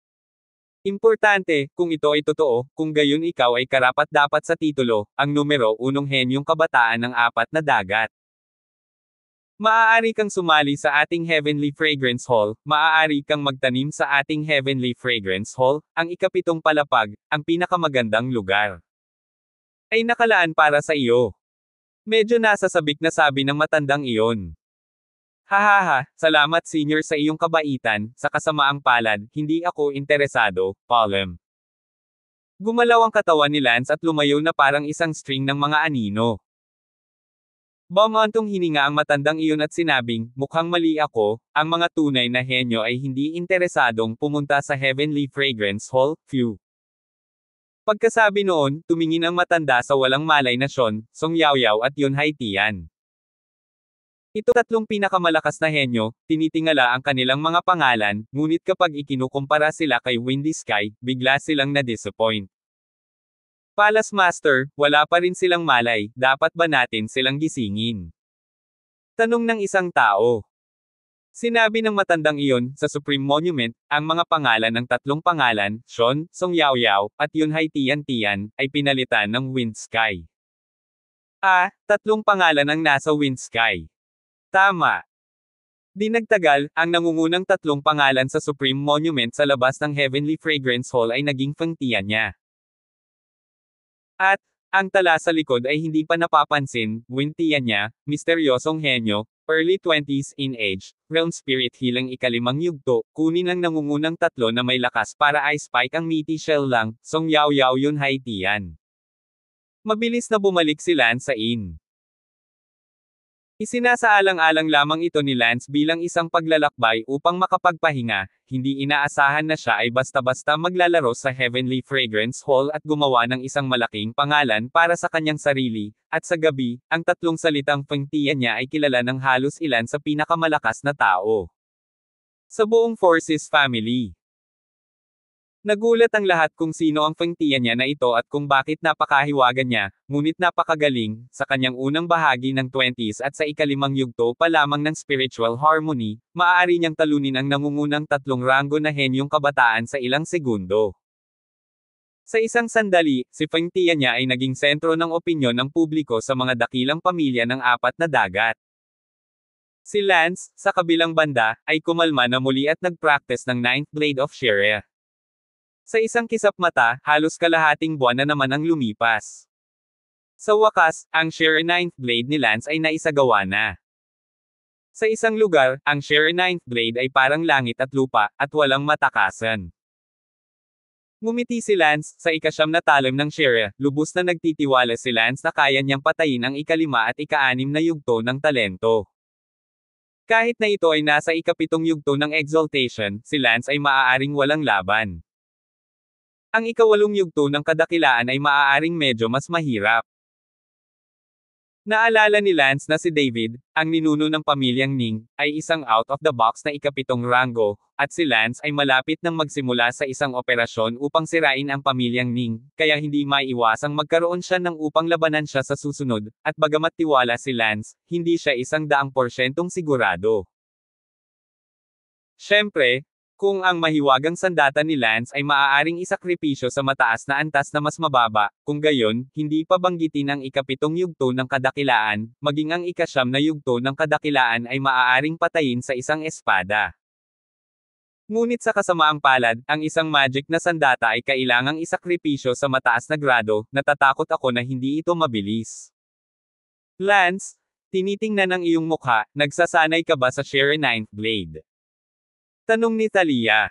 Importante, kung ito ay totoo, kung gayon ikaw ay karapat dapat sa titulo, ang numero unong henyong kabataan ng apat na dagat. Maaari kang sumali sa ating Heavenly Fragrance Hall, maaari kang magtanim sa ating Heavenly Fragrance Hall, ang ikapitong palapag, ang pinakamagandang lugar. Ay nakalaan para sa iyo. Medyo nasa sabik na sabi ng matandang iyon. Hahaha, salamat senior sa iyong kabaitan, sa kasamaang palad, hindi ako interesado, Palm. Gumalaw ang katawan ni Lance at lumayo na parang isang string ng mga anino. Bumantong hininga ang matandang iyon at sinabing, mukhang mali ako, ang mga tunay na henyo ay hindi interesadong pumunta sa Heavenly Fragrance Hall, Phew. Pagkasabi noon, tumingin ang matanda sa walang malay na Sean, Song Yaoyao at Yun Haitian. Ito tatlong pinakamalakas na henyo, tinitingala ang kanilang mga pangalan, ngunit kapag ikinukumpara sila kay Windy Sky, bigla silang na-disappoint. Palace Master, wala pa rin silang malay, dapat ba natin silang gisingin? Tanong ng isang tao. Sinabi ng matandang iyon, sa Supreme Monument, ang mga pangalan ng tatlong pangalan, Sean, Song Yao Yao, at Yunhai Tian Tian, ay pinalitan ng Wind Sky. Ah, tatlong pangalan ang nasa Wind Sky. Tama. Dinagtagal, ang nangungunang tatlong pangalan sa Supreme Monument sa labas ng Heavenly Fragrance Hall ay naging Feng pangtiyan niya. At, ang tala sa likod ay hindi pa napapansin, wintiyan niya, misteryosong henyo, early 20s in age, realm spirit hilang ikalimang yugto, kunin ang nangungunang tatlo na may lakas para ice spike ang meaty shell lang, song yaw yaw yun hai tiyan. Mabilis na bumalik si Lan sa inn. Isinasaalang-alang lamang ito ni Lance bilang isang paglalakbay upang makapagpahinga, hindi inaasahan na siya ay basta-basta maglalaro sa Heavenly Fragrance Hall at gumawa ng isang malaking pangalan para sa kanyang sarili, at sa gabi, ang tatlong salitang pangtiya niya ay kilala ng halos ilan sa pinakamalakas na tao. Sa buong Forces family. Nagulat ang lahat kung sino ang pangtiya niya na ito at kung bakit napakahiwagan niya, ngunit napakagaling, sa kanyang unang bahagi ng 20s at sa ikalimang yugto pa lamang ng spiritual harmony, maaari niyang talunin ang nangungunang tatlong ranggo na henyong kabataan sa ilang segundo. Sa isang sandali, si Pangtia niya ay naging sentro ng opinyon ng publiko sa mga dakilang pamilya ng apat na dagat. Si Lance, sa kabilang banda, ay kumalma na muli at nagpractice ng Ninth Blade of Sharia. Sa isang kisap mata, halos kalahating buwan na naman ang lumipas. Sa wakas, ang Share 9th Blade ni Lance ay naisagawa na. Sa isang lugar, ang Share 9th Blade ay parang langit at lupa, at walang matakasan. Ngumiti si Lance, sa ikasyam na talim ng Share, lubos na nagtitiwala si Lance na kaya niyang patayin ang ikalima at ikaanim na yugto ng talento. Kahit na ito ay nasa ikapitong yugto ng exaltation, si Lance ay maaaring walang laban. Ang ikawalong yugto ng kadakilaan ay maaaring medyo mas mahirap. Naalala ni Lance na si David, ang ninuno ng pamilyang Ning, ay isang out-of-the-box na ikapitong rango, at si Lance ay malapit nang magsimula sa isang operasyon upang sirain ang pamilyang Ning, kaya hindi maiwasang magkaroon siya ng upang labanan siya sa susunod, at bagamat tiwala si Lance, hindi siya isang daang porsyentong sigurado. Siyempre, kung ang mahiwagang sandata ni Lance ay maaaring isakripisyo sa mataas na antas na mas mababa, kung gayon, hindi pa banggitin ang ikapitong yugto ng kadakilaan, maging ang ikasyam na yugto ng kadakilaan ay maaaring patayin sa isang espada. Ngunit sa kasamaang palad, ang isang magic na sandata ay kailangang isakripisyo sa mataas na grado, natatakot ako na hindi ito mabilis. Lance, tinitingnan ang iyong mukha, nagsasanay ka ba sa Share Ninth Blade? Tanong ni Talia.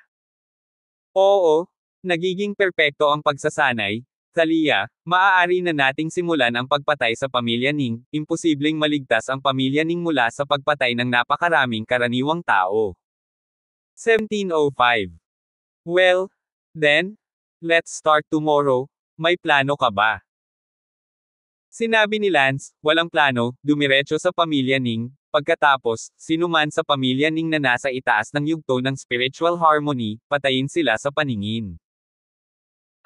Oo, nagiging perpekto ang pagsasanay, Talia, maaari na nating simulan ang pagpatay sa pamilya Ning, imposibleng maligtas ang pamilya Ning mula sa pagpatay ng napakaraming karaniwang tao. 1705. Well, then, let's start tomorrow, may plano ka ba? Sinabi ni Lance, walang plano, dumiretso sa pamilya Ning, Pagkatapos, sinuman sa pamilya ning nanasa itaas ng yugto ng spiritual harmony, patayin sila sa paningin.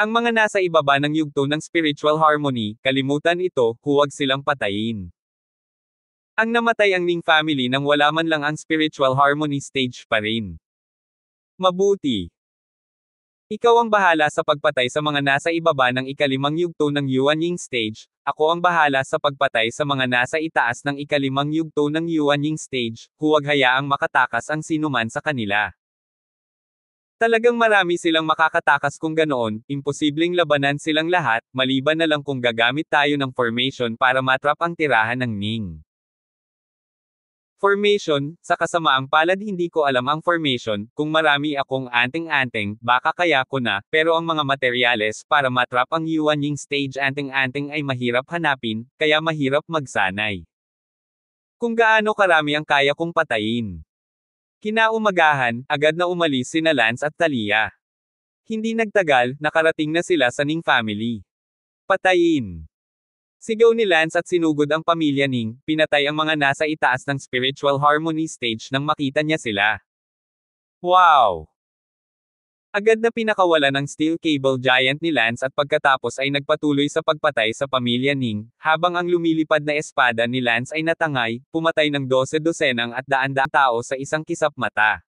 Ang mga nasa ibaba ng yugto ng spiritual harmony, kalimutan ito, huwag silang patayin. Ang namatay ang Ning family nang wala man lang ang spiritual harmony stage pa rin. Mabuti, ikaw ang bahala sa pagpatay sa mga nasa ibaba ng ikalimang yugto ng Yuan Ying stage, ako ang bahala sa pagpatay sa mga nasa itaas ng ikalimang yugto ng Yuan Ying stage, huwag hayaang makatakas ang sinuman sa kanila. Talagang marami silang makakatakas kung ganoon, imposibleng labanan silang lahat, maliban na lang kung gagamit tayo ng formation para matrap ang tirahan ng Ning. Formation, sa kasamaang palad hindi ko alam ang formation, kung marami akong anting-anting, baka kaya ko na, pero ang mga materyales para matrap ang Yuan Ying stage anting-anting ay mahirap hanapin, kaya mahirap magsanay. Kung gaano karami ang kaya kong patayin. Kinaumagahan, agad na umalis sina Lance at Talia. Hindi nagtagal, nakarating na sila sa Ning family. Patayin. Sigaw ni Lance at sinugod ang pamilya Ning, pinatay ang mga nasa itaas ng spiritual harmony stage nang makita niya sila. Wow! Agad na pinakawala ng steel cable giant ni Lance at pagkatapos ay nagpatuloy sa pagpatay sa pamilya Ning, habang ang lumilipad na espada ni Lance ay natangay, pumatay ng dose-dosenang at daan-daang tao sa isang kisap mata.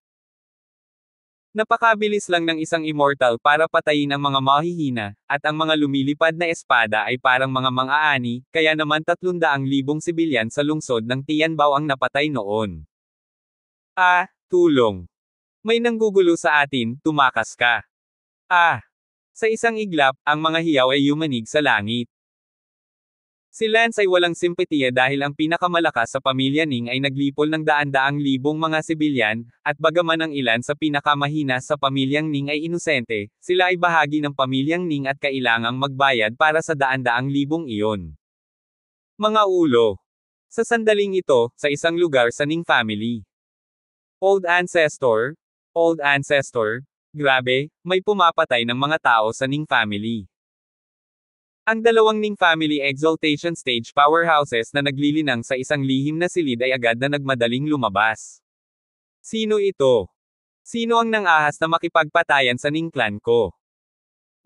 Napakabilis lang ng isang immortal para patayin ang mga mahihina, at ang mga lumilipad na espada ay parang mga mang-aani, kaya naman 300,000 sibilyan sa lungsod ng Tianbao ang napatay noon. Ah, tulong. May nanggugulo sa atin, tumakas ka. Ah. Sa isang iglap, ang mga hiyaw ay yumanig sa langit. Si Lance ay walang simpatiya dahil ang pinakamalakas sa pamilya Ning ay naglipol ng daan-daang libong mga sibilyan, at bagaman ang ilan sa pinakamahina sa pamilyang Ning ay inosente, sila ay bahagi ng pamilyang Ning at kailangang magbayad para sa daan-daang libong iyon. Mga ulo. Sa sandaling ito, sa isang lugar sa Ning family. Old ancestor, old ancestor, grabe, may pumapatay ng mga tao sa Ning family. Ang dalawang Ning Family Exaltation Stage powerhouses na naglilinang sa isang lihim na silid ay agad na nagmadaling lumabas. Sino ito? Sino ang nangahas na makipagpatayan sa Ning clan ko?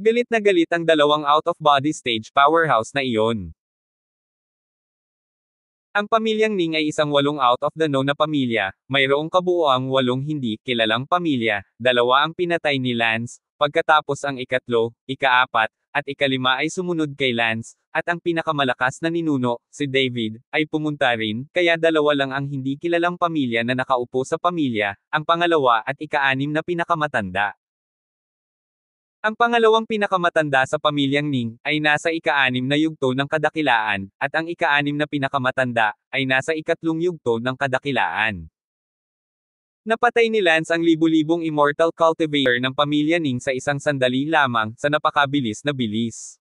Galit na galit ang dalawang out-of-body stage powerhouse na iyon. Ang pamilyang Ning ay isang walong out of the know na pamilya, mayroong kabuoang walong hindi kilalang pamilya, dalawa ang pinatay ni Lance, pagkatapos ang ikatlo, ikaapat, at ikalima ay sumunod kay Lance, at ang pinakamalakas na ninuno, si David, ay pumunta rin, kaya dalawa lang ang hindi kilalang pamilya na nakaupo sa pamilya, ang pangalawa at ikaanim na pinakamatanda. Ang pangalawang pinakamatanda sa pamilyang Ning, ay nasa ika-anim na yugto ng kadakilaan, at ang ika-anim na pinakamatanda, ay nasa ikatlong yugto ng kadakilaan. Napatay ni Lance ang libu-libong immortal cultivator ng pamilya Ning sa isang sandali lamang, sa napakabilis na bilis.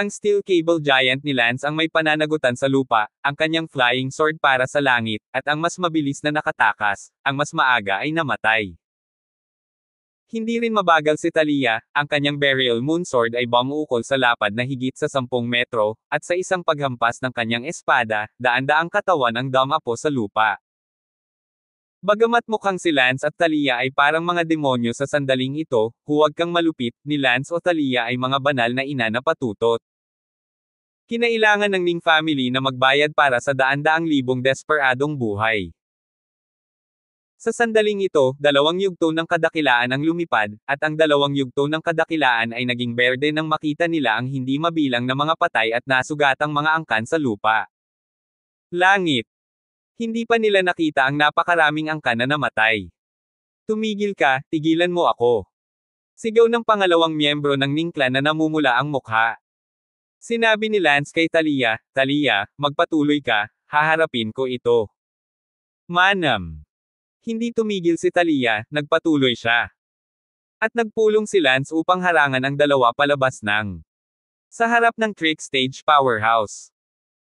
Ang steel cable giant ni Lance ang may pananagutan sa lupa, ang kanyang flying sword para sa langit, at ang mas mabilis na nakatakas, ang mas maaga ay namatay. Hindi rin mabagal si Talia, ang kanyang burial moonsword ay bumuukol sa lapad na higit sa 10 metro, at sa isang paghampas ng kanyang espada, daan-daang katawan ang damapo sa lupa. Bagamat mukhang si Lance at Talia ay parang mga demonyo sa sandaling ito, huwag kang malupit, ni Lance o Talia ay mga banal na ina na patutot. Kinailangan ng Ning family na magbayad para sa daan-daang libong desperadong buhay. Sa sandaling ito, dalawang yugto ng kadakilaan ang lumipad, at ang dalawang yugto ng kadakilaan ay naging berde nang makita nila ang hindi mabilang na mga patay at nasugatang mga angkan sa lupa. Langit. Hindi pa nila nakita ang napakaraming angkan na namatay. Tumigil ka, tigilan mo ako. Sigaw ng pangalawang miyembro ng Ningkla na namumula ang mukha. Sinabi ni Lance kay Talia, Talia, magpatuloy ka, haharapin ko ito. Manam. Hindi tumigil si Talia, nagpatuloy siya. At nagpulong si Lance upang harangan ang dalawa palabas ng sa harap ng Trick Stage Powerhouse.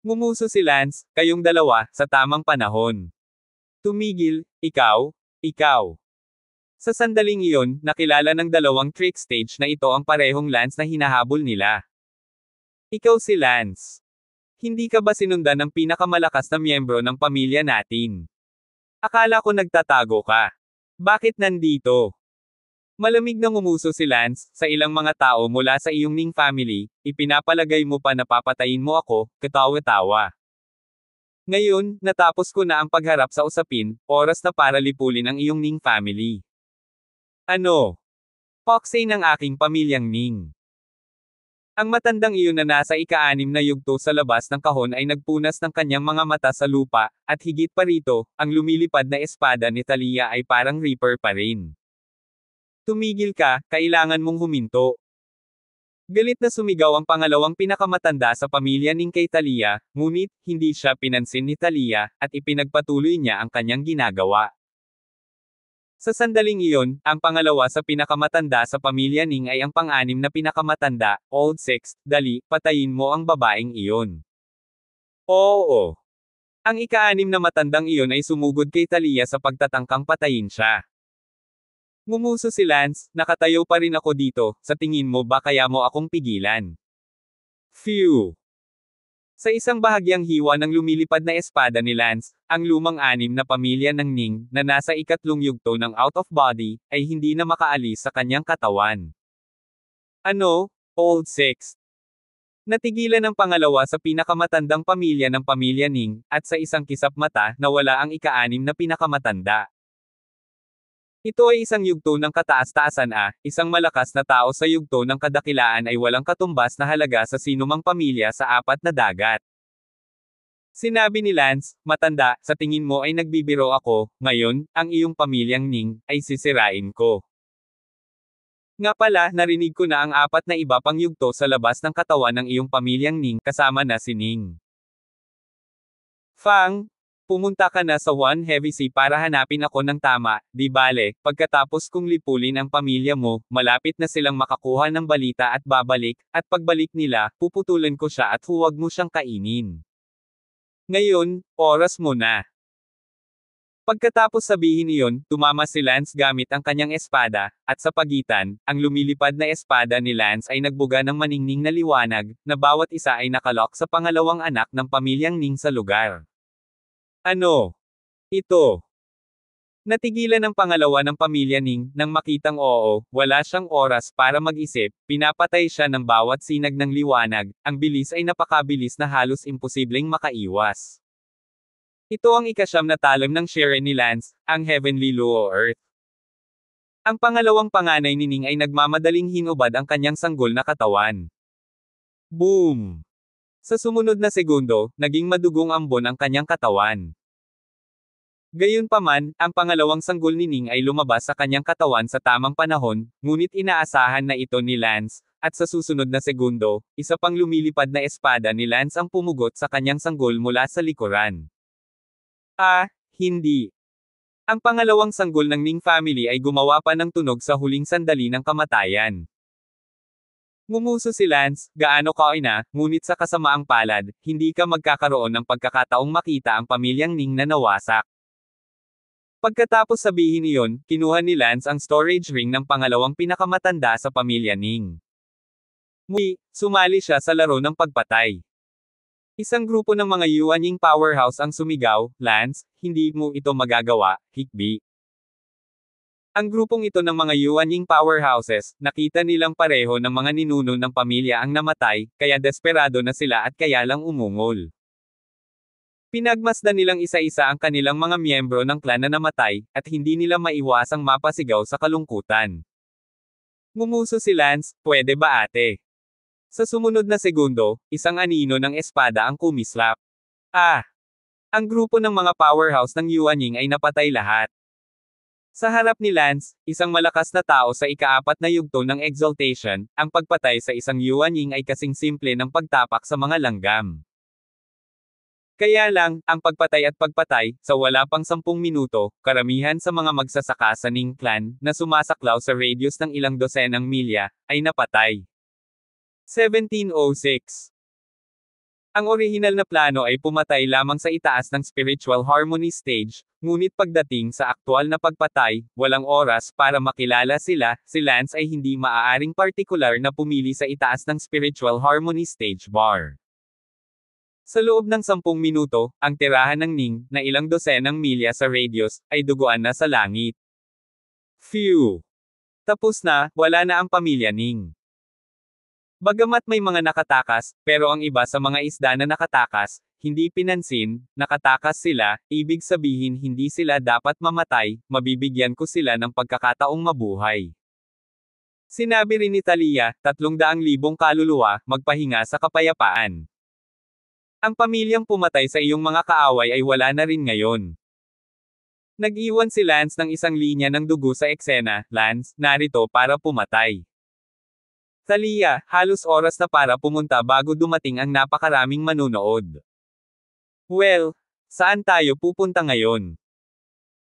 Mumuso si Lance, kayong dalawa, sa tamang panahon. Tumigil, ikaw, ikaw. Sa sandaling iyon, nakilala ng dalawang trick stage na ito ang parehong Lance na hinahabol nila. Ikaw si Lance. Hindi ka ba sinundan ng pinakamalakas na miyembro ng pamilya natin? Akala ko nagtatago ka. Bakit nandito? Malamig na ngumuso si Lance, sa ilang mga tao mula sa iyong Ning family, ipinapalagay mo pa na papatayin mo ako, katawa-tawa. Ngayon, natapos ko na ang pagharap sa usapin, oras na para lipulin ang iyong Ning family. Ano? Poksay ng aking pamilyang Ning. Ang matandang iyon na nasa ika-anim na yugto sa labas ng kahon ay nagpunas ng kanyang mga mata sa lupa, at higit pa rito, ang lumilipad na espada ni Talia ay parang reaper pa rin. Tumigil ka, kailangan mong huminto. Galit na sumigaw ang pangalawang pinakamatanda sa pamilya ning kay Talia, ngunit, hindi siya pinansin ni Talia, at ipinagpatuloy niya ang kanyang ginagawa. Sa sandaling iyon, ang pangalawa sa pinakamatanda sa pamilya Ning ay ang pang-anim na pinakamatanda, old sex, dali, patayin mo ang babaeng iyon. Oo. Ang ikaanim na matandang iyon ay sumugod kay Talia sa pagtatangkang patayin siya. Ngumuso si Lance, nakatayo pa rin ako dito, sa tingin mo ba kaya mo akong pigilan? Phew! Sa isang bahagyang hiwa ng lumilipad na espada ni Lance, ang lumang anim na pamilya ng Ning, na nasa ikatlong yugto ng out of body, ay hindi na makaalis sa kanyang katawan. Ano? Old Six? Natigilan ang pangalawa sa pinakamatandang pamilya ng pamilya Ning, at sa isang kisap mata, nawala ang ikaanim na pinakamatanda. Ito ay isang yugto ng kataas-taasan a, ah. isang malakas na tao sa yugto ng kadakilaan ay walang katumbas na halaga sa sinumang pamilya sa apat na dagat. Sinabi ni Lance, matanda, sa tingin mo ay nagbibiro ako, ngayon, ang iyong pamilyang Ning, ay sisirain ko. Nga pala, narinig ko na ang apat na iba pang yugto sa labas ng katawan ng iyong pamilyang Ning, kasama na si Ning. Fang, Pumunta ka na sa One Heavy Sea para hanapin ako ng tama, di bale, pagkatapos kong lipulin ang pamilya mo, malapit na silang makakuha ng balita at babalik, at pagbalik nila, puputulan ko siya at huwag mo siyang kainin. Ngayon, oras mo na. Pagkatapos sabihin iyon, tumama si Lance gamit ang kanyang espada, at sa pagitan, ang lumilipad na espada ni Lance ay nagbuga ng maningning na liwanag, na bawat isa ay nakalok sa pangalawang anak ng pamilyang Ning sa lugar. Ano? Ito. Natigilan ang pangalawa ng pamilya Ning, nang makitang oo, wala siyang oras para mag-isip, pinapatay siya ng bawat sinag ng liwanag, ang bilis ay napakabilis na halos imposibleng makaiwas. Ito ang ikasyam na talim ng Sharon ni Lance, ang Heavenly Low Earth. Ang pangalawang panganay ni Ning ay nagmamadaling hinubad ang kanyang sanggol na katawan. Boom! Sa sumunod na segundo, naging madugong ambon ang kanyang katawan. Gayunpaman, ang pangalawang sanggol ni Ning ay lumabas sa kanyang katawan sa tamang panahon, ngunit inaasahan na ito ni Lance, at sa susunod na segundo, isa pang lumilipad na espada ni Lance ang pumugot sa kanyang sanggol mula sa likuran. Ah, hindi. Ang pangalawang sanggol ng Ning family ay gumawa pa ng tunog sa huling sandali ng kamatayan. Ngumuso si Lance, gaano ka ina, ngunit sa kasamaang palad, hindi ka magkakaroon ng pagkakataong makita ang pamilyang Ning na nawasak. Pagkatapos sabihin iyon, kinuha ni Lance ang storage ring ng pangalawang pinakamatanda sa pamilya Ning. Muli, sumali siya sa laro ng pagpatay. Isang grupo ng mga Yuan Ying powerhouse ang sumigaw, Lance, hindi mo ito magagawa, Hikbi. Ang grupong ito ng mga Yuanying powerhouses, nakita nilang pareho ng mga ninuno ng pamilya ang namatay, kaya desperado na sila at kaya lang umungol. Pinagmasdan nilang isa-isa ang kanilang mga miyembro ng klan na namatay, at hindi nila maiwasang mapasigaw sa kalungkutan. Ngumuso si Lance, pwede ba ate? Sa sumunod na segundo, isang anino ng espada ang kumislap. Ah! Ang grupo ng mga powerhouse ng Yuanying ay napatay lahat. Sa harap ni Lance, isang malakas na tao sa ikaapat na yugto ng exaltation, ang pagpatay sa isang Yuan Ying ay kasing simple ng pagtapak sa mga langgam. Kaya lang, ang pagpatay at pagpatay, sa wala pang sampung minuto, karamihan sa mga magsasaka sa Ning clan, na sumasaklaw sa radius ng ilang dosenang milya, ay napatay. 1706 ang orihinal na plano ay pumatay lamang sa itaas ng spiritual harmony stage, ngunit pagdating sa aktual na pagpatay, walang oras para makilala sila, si Lance ay hindi maaaring partikular na pumili sa itaas ng spiritual harmony stage bar. Sa loob ng sampung minuto, ang tirahan ng Ning, na ilang dosenang milya sa radius, ay duguan na sa langit. Phew! Tapos na, wala na ang pamilya Ning. Bagamat may mga nakatakas, pero ang iba sa mga isda na nakatakas, hindi pinansin, nakatakas sila, ibig sabihin hindi sila dapat mamatay, mabibigyan ko sila ng pagkakataong mabuhay. Sinabi rin ni Talia, 300,000 kaluluwa, magpahinga sa kapayapaan. Ang pamilyang pumatay sa iyong mga kaaway ay wala na rin ngayon. Nag-iwan si Lance ng isang linya ng dugo sa eksena, Lance, narito para pumatay. Talia, halos oras na para pumunta bago dumating ang napakaraming manunood. Well, saan tayo pupunta ngayon?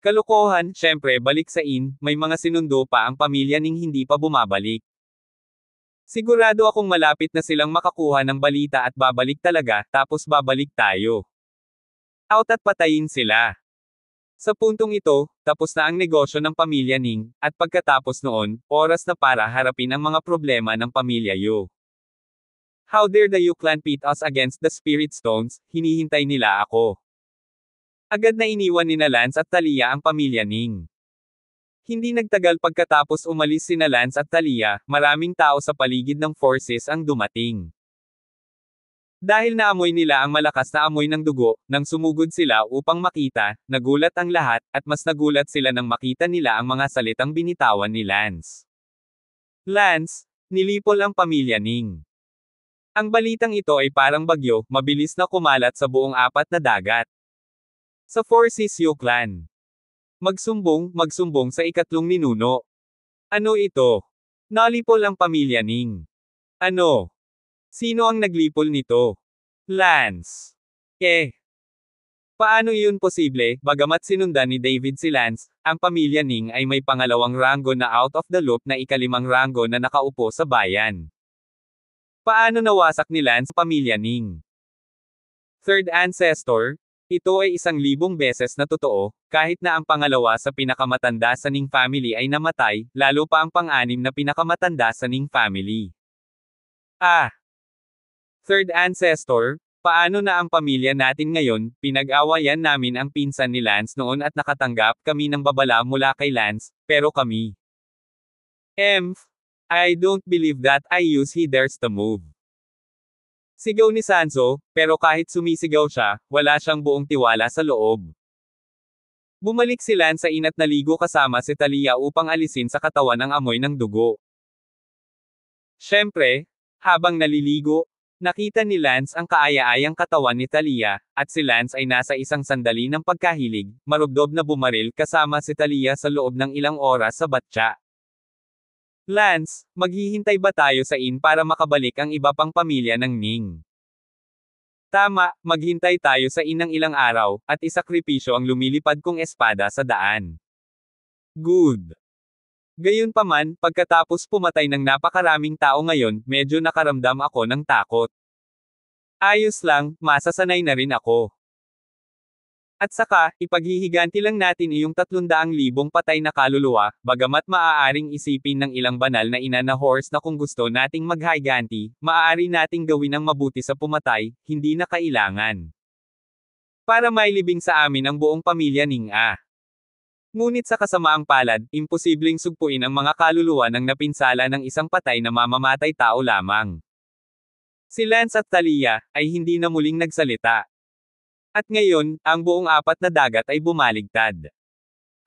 Kalokohan, syempre balik sa in, may mga sinundo pa ang pamilya ning hindi pa bumabalik. Sigurado akong malapit na silang makakuha ng balita at babalik talaga, tapos babalik tayo. Out at patayin sila. Sa puntong ito, tapos na ang negosyo ng pamilya Ning, at pagkatapos noon, oras na para harapin ang mga problema ng pamilya Yu. How dare the Yu clan pit us against the spirit stones, hinihintay nila ako. Agad na iniwan ni Lance at Talia ang pamilya Ning. Hindi nagtagal pagkatapos umalis si Lance at Talia, maraming tao sa paligid ng forces ang dumating. Dahil naamoy nila ang malakas na amoy ng dugo, nang sumugod sila upang makita, nagulat ang lahat, at mas nagulat sila nang makita nila ang mga salitang binitawan ni Lance. Lance, nilipol ang pamilya Ning. Ang balitang ito ay parang bagyo, mabilis na kumalat sa buong apat na dagat. Sa Forces Seas Yu Clan. Magsumbong, magsumbong sa ikatlong ninuno. Ano ito? Nalipol ang pamilya Ning. Ano? Sino ang naglipol nito? Lance. Eh. Paano yun posible, bagamat sinundan ni David si Lance, ang pamilya Ning ay may pangalawang ranggo na out of the loop na ikalimang ranggo na nakaupo sa bayan. Paano nawasak ni Lance pamilya Ning? Third ancestor, ito ay isang libong beses na totoo, kahit na ang pangalawa sa pinakamatanda sa Ning family ay namatay, lalo pa ang pang-anim na pinakamatanda sa Ning family. Ah! Third ancestor, paano na ang pamilya natin ngayon? Pinag-awayan namin ang pinsan ni Lance noon at nakatanggap kami ng babala mula kay Lance, pero kami. Emph. I don't believe that I use he dares to move. Sigaw ni Sanso, pero kahit sumisigaw siya, wala siyang buong tiwala sa loob. Bumalik si Lance sa inat na ligo kasama si Talia upang alisin sa katawan ang amoy ng dugo. Siyempre, habang naliligo, Nakita ni Lance ang kaaya-ayang katawan ni Talia, at si Lance ay nasa isang sandali ng pagkahilig, marubdob na bumaril kasama si Talia sa loob ng ilang oras sa batya. Lance, maghihintay ba tayo sa in para makabalik ang iba pang pamilya ng Ning? Tama, maghintay tayo sa in ng ilang araw, at isakripisyo ang lumilipad kong espada sa daan. Good. Gayunpaman, pagkatapos pumatay ng napakaraming tao ngayon, medyo nakaramdam ako ng takot. Ayos lang, masasanay na rin ako. At saka, ipaghihiganti lang natin iyong 300,000 patay na kaluluwa, bagamat maaaring isipin ng ilang banal na ina na horse na kung gusto nating maghiganti, maaari nating gawin ang mabuti sa pumatay, hindi na kailangan. Para may libing sa amin ang buong pamilya ning A. Ngunit sa kasamaang palad, imposibleng sugpuin ang mga kaluluwa ng napinsala ng isang patay na mamamatay tao lamang. Si Lance at Talia, ay hindi na muling nagsalita. At ngayon, ang buong apat na dagat ay bumaligtad.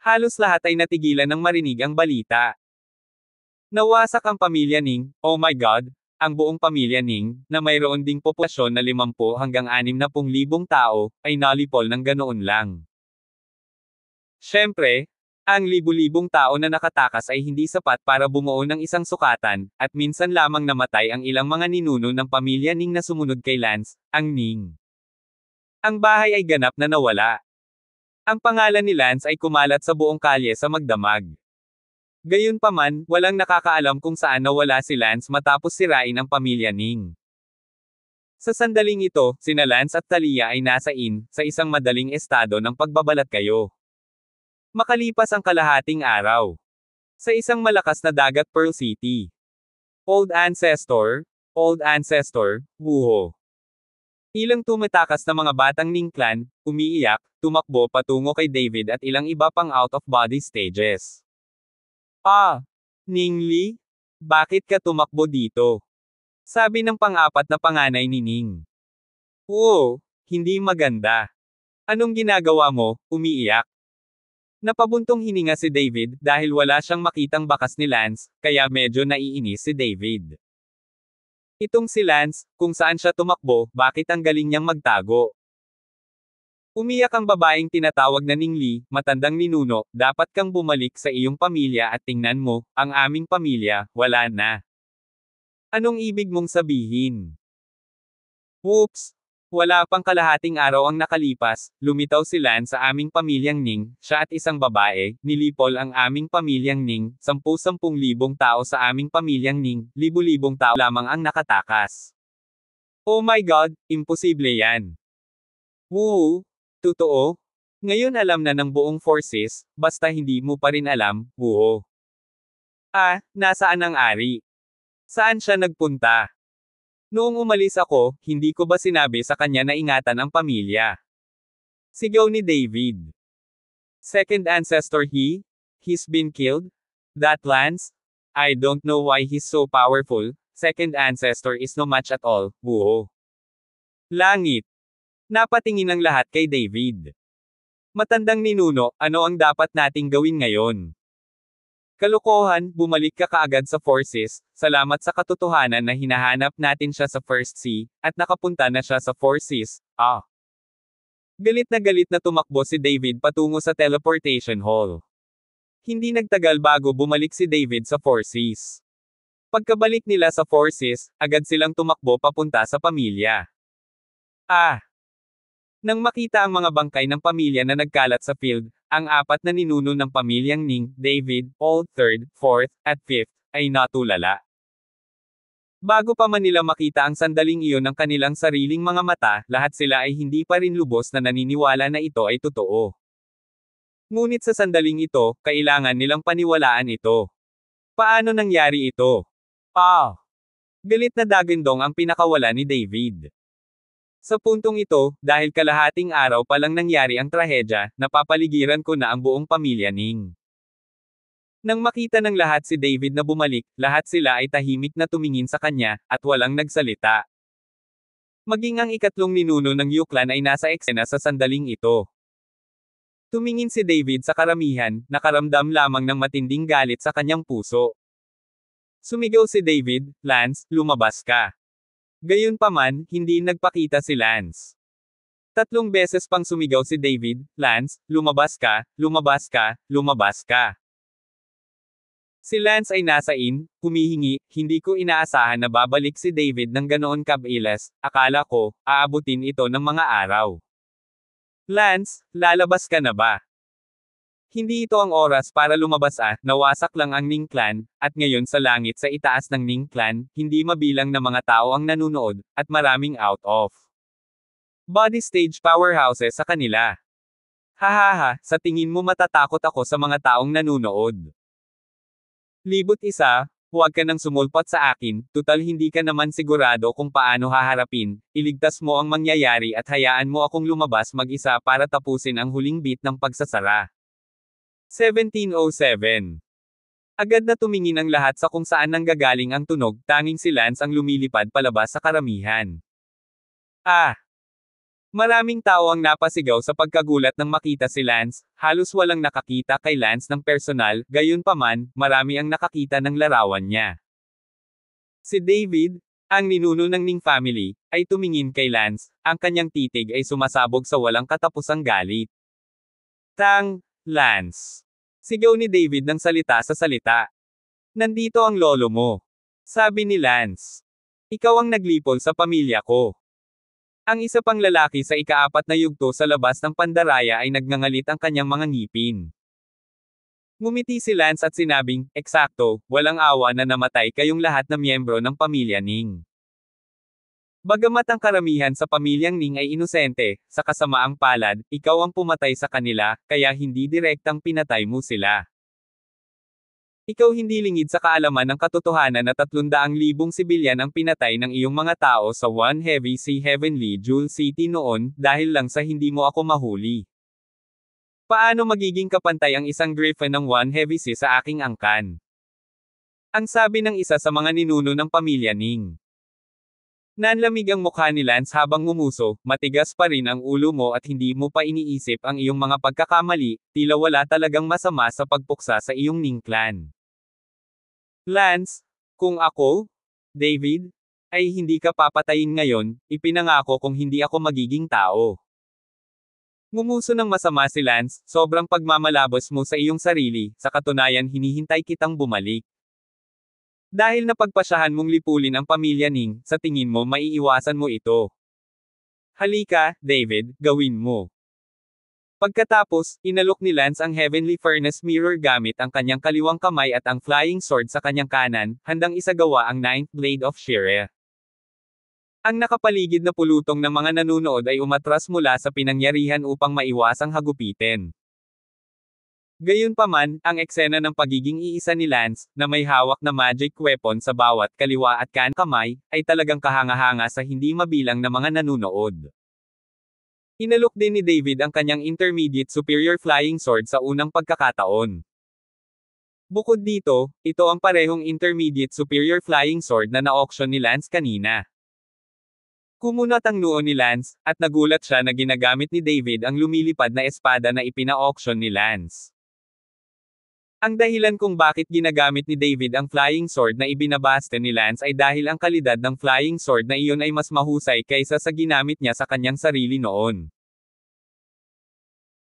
Halos lahat ay natigilan ng marinig ang balita. Nawasak ang pamilya Ning, oh my god, ang buong pamilya Ning, na mayroon ding populasyon na 50 hanggang 60 libong tao, ay nalipol ng ganoon lang. Siyempre, ang libu-libong tao na nakatakas ay hindi sapat para bumuo ng isang sukatan, at minsan lamang namatay ang ilang mga ninuno ng pamilya Ning na sumunod kay Lance, ang Ning. Ang bahay ay ganap na nawala. Ang pangalan ni Lance ay kumalat sa buong kalye sa magdamag. Gayunpaman, walang nakakaalam kung saan nawala si Lance matapos sirain ang pamilya Ning. Sa sandaling ito, sina Lance at Talia ay nasa in, sa isang madaling estado ng pagbabalat kayo. Makalipas ang kalahating araw. Sa isang malakas na dagat Pearl City. Old Ancestor, Old Ancestor, Buho. Ilang tumatakas na mga batang Ning clan, umiiyak, tumakbo patungo kay David at ilang iba pang out-of-body stages. Ah! Li? Bakit ka tumakbo dito? Sabi ng pang-apat na panganay ni Ning. Oo, hindi maganda. Anong ginagawa mo, umiiyak? Napabuntong hininga si David dahil wala siyang makitang bakas ni Lance, kaya medyo naiinis si David. Itong si Lance, kung saan siya tumakbo, bakit ang galing niyang magtago? Umiyak ang babaeng tinatawag na Ning Li, matandang ninuno, dapat kang bumalik sa iyong pamilya at tingnan mo, ang aming pamilya, wala na. Anong ibig mong sabihin? Whoops, wala pang kalahating araw ang nakalipas, lumitaw si Lan sa aming pamilyang Ning, siya at isang babae, nilipol ang aming pamilyang Ning, sampu-sampung libong tao sa aming pamilyang Ning, libu-libong tao lamang ang nakatakas. Oh my God, imposible yan. Woo, totoo? Ngayon alam na ng buong forces, basta hindi mo pa rin alam, woo. Ah, nasaan ang ari? Saan siya nagpunta? Noong umalis ako, hindi ko ba sinabi sa kanya na ingatan ang pamilya? Sigaw ni David. Second ancestor he? He's been killed? That Lance? I don't know why he's so powerful, second ancestor is no match at all, buo. Langit. Napatingin ang lahat kay David. Matandang ninuno, ano ang dapat nating gawin ngayon? Kalokohan, bumalik ka kaagad sa forces, salamat sa katotohanan na hinahanap natin siya sa First C, at nakapunta na siya sa forces, ah. Galit na galit na tumakbo si David patungo sa teleportation hall. Hindi nagtagal bago bumalik si David sa forces. Pagkabalik nila sa forces, agad silang tumakbo papunta sa pamilya. Ah! Nang makita ang mga bangkay ng pamilya na nagkalat sa field, ang apat na ninuno ng pamilyang Ning, David, Paul 3rd, 4th, at 5th, ay natulala. Bago pa man nila makita ang sandaling iyon ng kanilang sariling mga mata, lahat sila ay hindi pa rin lubos na naniniwala na ito ay totoo. Ngunit sa sandaling ito, kailangan nilang paniwalaan ito. Paano nangyari ito? Ah! Galit na dagindong ang pinakawala ni David. Sa puntong ito, dahil kalahating araw pa lang nangyari ang trahedya, napapaligiran ko na ang buong pamilya Ning. Nang makita ng lahat si David na bumalik, lahat sila ay tahimik na tumingin sa kanya, at walang nagsalita. Maging ang ikatlong ninuno ng Yuklan ay nasa eksena sa sandaling ito. Tumingin si David sa karamihan, nakaramdam lamang ng matinding galit sa kanyang puso. Sumigaw si David, Lance, lumabas ka. Gayunpaman, hindi nagpakita si Lance. Tatlong beses pang sumigaw si David, Lance, lumabas ka, lumabas ka, lumabas ka. Si Lance ay nasa in, humihingi, hindi ko inaasahan na babalik si David ng ganoon kabiles, akala ko, aabutin ito ng mga araw. Lance, lalabas ka na ba? Hindi ito ang oras para lumabas ah, nawasak lang ang Ning Clan, at ngayon sa langit sa itaas ng Ning Clan, hindi mabilang na mga tao ang nanonood, at maraming out of body stage powerhouses sa kanila. Hahaha, sa tingin mo matatakot ako sa mga taong nanonood. Libot isa, huwag ka nang sumulpot sa akin, tutal hindi ka naman sigurado kung paano haharapin, iligtas mo ang mangyayari at hayaan mo akong lumabas mag-isa para tapusin ang huling beat ng pagsasara. 1707. Agad na tumingin ang lahat sa kung saan nanggagaling ang tunog, tanging si Lance ang lumilipad palabas sa karamihan. Ah! Maraming tao ang napasigaw sa pagkagulat ng makita si Lance, halos walang nakakita kay Lance ng personal, gayunpaman, marami ang nakakita ng larawan niya. Si David, ang ninuno ng Ning family, ay tumingin kay Lance, ang kanyang titig ay sumasabog sa walang katapusang galit. Tang, Lance. Sigaw ni David ng salita sa salita. Nandito ang lolo mo. Sabi ni Lance. Ikaw ang naglipol sa pamilya ko. Ang isa pang lalaki sa ikaapat na yugto sa labas ng pandaraya ay nagngangalit ang kanyang mga ngipin. Ngumiti si Lance at sinabing, eksakto, walang awa na namatay kayong lahat na miyembro ng pamilya Ning. Bagamat ang karamihan sa pamilyang Ning ay inosente, sa kasamaang palad, ikaw ang pumatay sa kanila, kaya hindi direktang pinatay mo sila. Ikaw hindi lingid sa kaalaman ng katotohanan na 300,000 sibilyan ang pinatay ng iyong mga tao sa One Heavy Sea Heavenly Jewel City noon, dahil lang sa hindi mo ako mahuli. Paano magiging kapantay ang isang griffin ng One Heavy Sea sa aking angkan? Ang sabi ng isa sa mga ninuno ng pamilya Ning. Nanlamig ang mukha ni Lance habang umuso, matigas pa rin ang ulo mo at hindi mo pa iniisip ang iyong mga pagkakamali, tila wala talagang masama sa pagpuksa sa iyong ningklan. Lance, kung ako, David, ay hindi ka papatayin ngayon, ipinangako kong hindi ako magiging tao. Ngumuso ng masama si Lance, sobrang pagmamalabos mo sa iyong sarili, sa katunayan hinihintay kitang bumalik. Dahil napagpasahan mong lipulin ang pamilya Ning, sa tingin mo maiiwasan mo ito. Halika, David, gawin mo. Pagkatapos, inalok ni Lance ang Heavenly Furnace Mirror gamit ang kanyang kaliwang kamay at ang flying sword sa kanyang kanan, handang isagawa ang Ninth Blade of Shire. Ang nakapaligid na pulutong ng mga nanonood ay umatras mula sa pinangyarihan upang maiwasang hagupitin. Gayunpaman, ang eksena ng pagiging iisa ni Lance, na may hawak na magic weapon sa bawat kaliwa at kan kamay, ay talagang kahanga-hanga sa hindi mabilang na mga nanunood. Inalok din ni David ang kanyang intermediate superior flying sword sa unang pagkakataon. Bukod dito, ito ang parehong intermediate superior flying sword na na-auction ni Lance kanina. Kumunat ang noo ni Lance, at nagulat siya na ginagamit ni David ang lumilipad na espada na ipina-auction ni Lance. Ang dahilan kung bakit ginagamit ni David ang flying sword na ibinabaste ni Lance ay dahil ang kalidad ng flying sword na iyon ay mas mahusay kaysa sa ginamit niya sa kanyang sarili noon.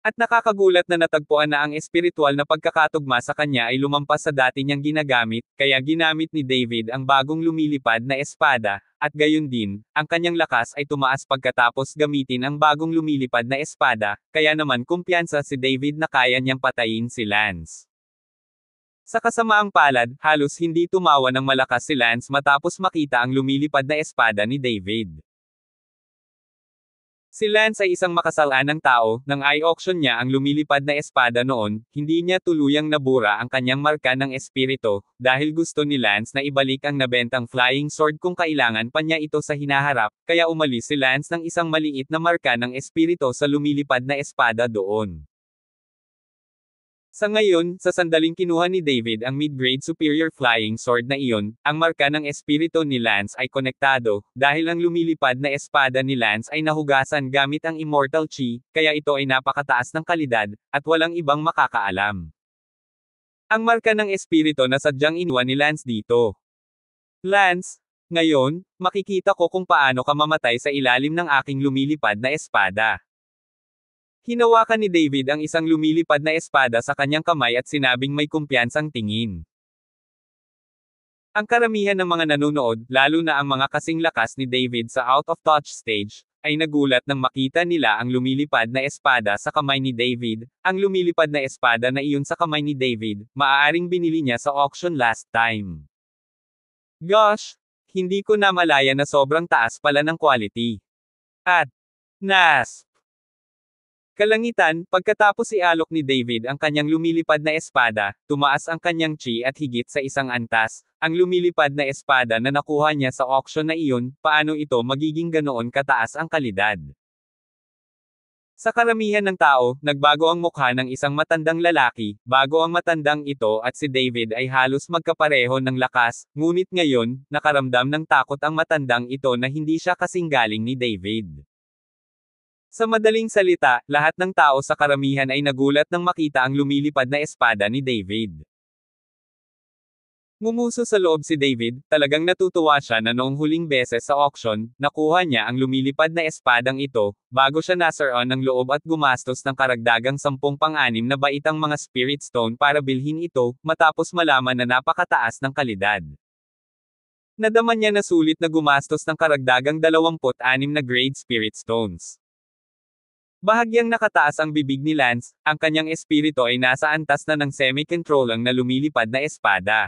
At nakakagulat na natagpuan na ang espiritual na pagkakatugma sa kanya ay lumampas sa dati niyang ginagamit, kaya ginamit ni David ang bagong lumilipad na espada, at gayon din, ang kanyang lakas ay tumaas pagkatapos gamitin ang bagong lumilipad na espada, kaya naman kumpiyansa si David na kaya niyang patayin si Lance. Sa kasamaang palad, halos hindi tumawa ng malakas si Lance matapos makita ang lumilipad na espada ni David. Si Lance ay isang makasalaan ng tao, nang i-auction niya ang lumilipad na espada noon, hindi niya tuluyang nabura ang kanyang marka ng espirito, dahil gusto ni Lance na ibalik ang nabentang flying sword kung kailangan pa niya ito sa hinaharap, kaya umalis si Lance ng isang maliit na marka ng espirito sa lumilipad na espada doon. Sa ngayon, sa sandaling kinuha ni David ang mid-grade superior flying sword na iyon, ang marka ng espirito ni Lance ay konektado, dahil ang lumilipad na espada ni Lance ay nahugasan gamit ang immortal chi, kaya ito ay napakataas ng kalidad, at walang ibang makakaalam. Ang marka ng espirito na sadyang inuwa ni Lance dito. Lance, ngayon, makikita ko kung paano ka mamatay sa ilalim ng aking lumilipad na espada. Hinawakan ni David ang isang lumilipad na espada sa kanyang kamay at sinabing may kumpiyansang tingin. Ang karamihan ng mga nanonood, lalo na ang mga kasing lakas ni David sa out of touch stage, ay nagulat nang makita nila ang lumilipad na espada sa kamay ni David. Ang lumilipad na espada na iyon sa kamay ni David, maaaring binili niya sa auction last time. Gosh, hindi ko namalaya na sobrang taas pala ng quality. At, nas, Kalangitan, pagkatapos ialok ni David ang kanyang lumilipad na espada, tumaas ang kanyang chi at higit sa isang antas, ang lumilipad na espada na nakuha niya sa auction na iyon, paano ito magiging ganoon kataas ang kalidad? Sa karamihan ng tao, nagbago ang mukha ng isang matandang lalaki, bago ang matandang ito at si David ay halos magkapareho ng lakas, ngunit ngayon, nakaramdam ng takot ang matandang ito na hindi siya kasing galing ni David. Sa madaling salita, lahat ng tao sa karamihan ay nagulat nang makita ang lumilipad na espada ni David. Ngumuso sa loob si David, talagang natutuwa siya na noong huling beses sa auction, nakuha niya ang lumilipad na espadang ito, bago siya nasaron ng loob at gumastos ng karagdagang sampung pang-anim na baitang mga spirit stone para bilhin ito, matapos malaman na napakataas ng kalidad. Nadama niya na sulit na gumastos ng karagdagang 26 na grade spirit stones. Bahagyang nakataas ang bibig ni Lance, ang kanyang espirito ay nasa antas na ng semi control ang lumilipad na espada.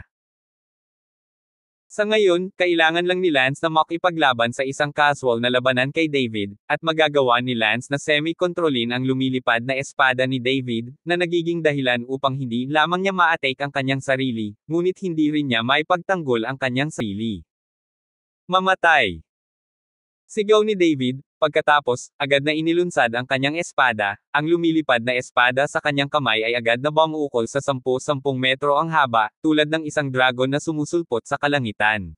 Sa ngayon, kailangan lang ni Lance na makipaglaban sa isang casual na labanan kay David, at magagawa ni Lance na semi-controlin ang lumilipad na espada ni David, na nagiging dahilan upang hindi lamang niya ma-take ang kanyang sarili, ngunit hindi rin niya maipagtanggol ang kanyang sarili. Mamatay! Sigaw ni David, Pagkatapos, agad na inilunsad ang kanyang espada, ang lumilipad na espada sa kanyang kamay ay agad na bumuukol sa 10-10 metro ang haba, tulad ng isang dragon na sumusulpot sa kalangitan.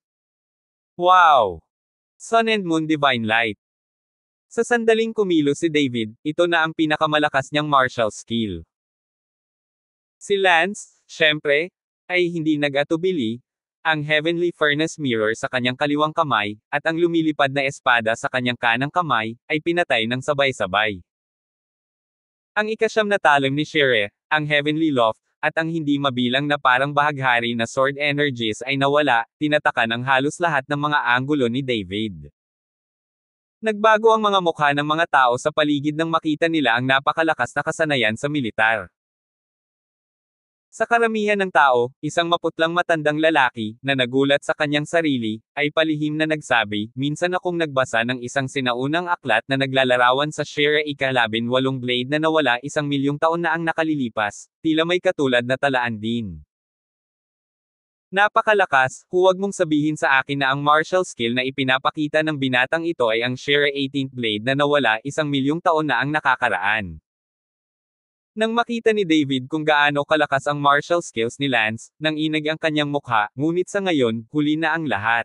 Wow! Sun and Moon Divine Light. Sa sandaling kumilo si David, ito na ang pinakamalakas niyang martial skill. Si Lance, syempre, ay hindi nagatubili, ang heavenly furnace mirror sa kanyang kaliwang kamay, at ang lumilipad na espada sa kanyang kanang kamay, ay pinatay ng sabay-sabay. Ang ikasyam na talim ni Shire, ang heavenly loft, at ang hindi mabilang na parang bahaghari na sword energies ay nawala, tinatakan ang halos lahat ng mga anggulo ni David. Nagbago ang mga mukha ng mga tao sa paligid nang makita nila ang napakalakas na kasanayan sa militar. Sa karamihan ng tao, isang maputlang matandang lalaki, na nagulat sa kanyang sarili, ay palihim na nagsabi, minsan akong nagbasa ng isang sinaunang aklat na naglalarawan sa share ikalabin walong blade na nawala isang milyong taon na ang nakalilipas, tila may katulad na talaan din. Napakalakas, huwag mong sabihin sa akin na ang martial skill na ipinapakita ng binatang ito ay ang share 18th blade na nawala isang milyong taon na ang nakakaraan. Nang makita ni David kung gaano kalakas ang martial skills ni Lance, nang inag ang kanyang mukha, ngunit sa ngayon, huli na ang lahat.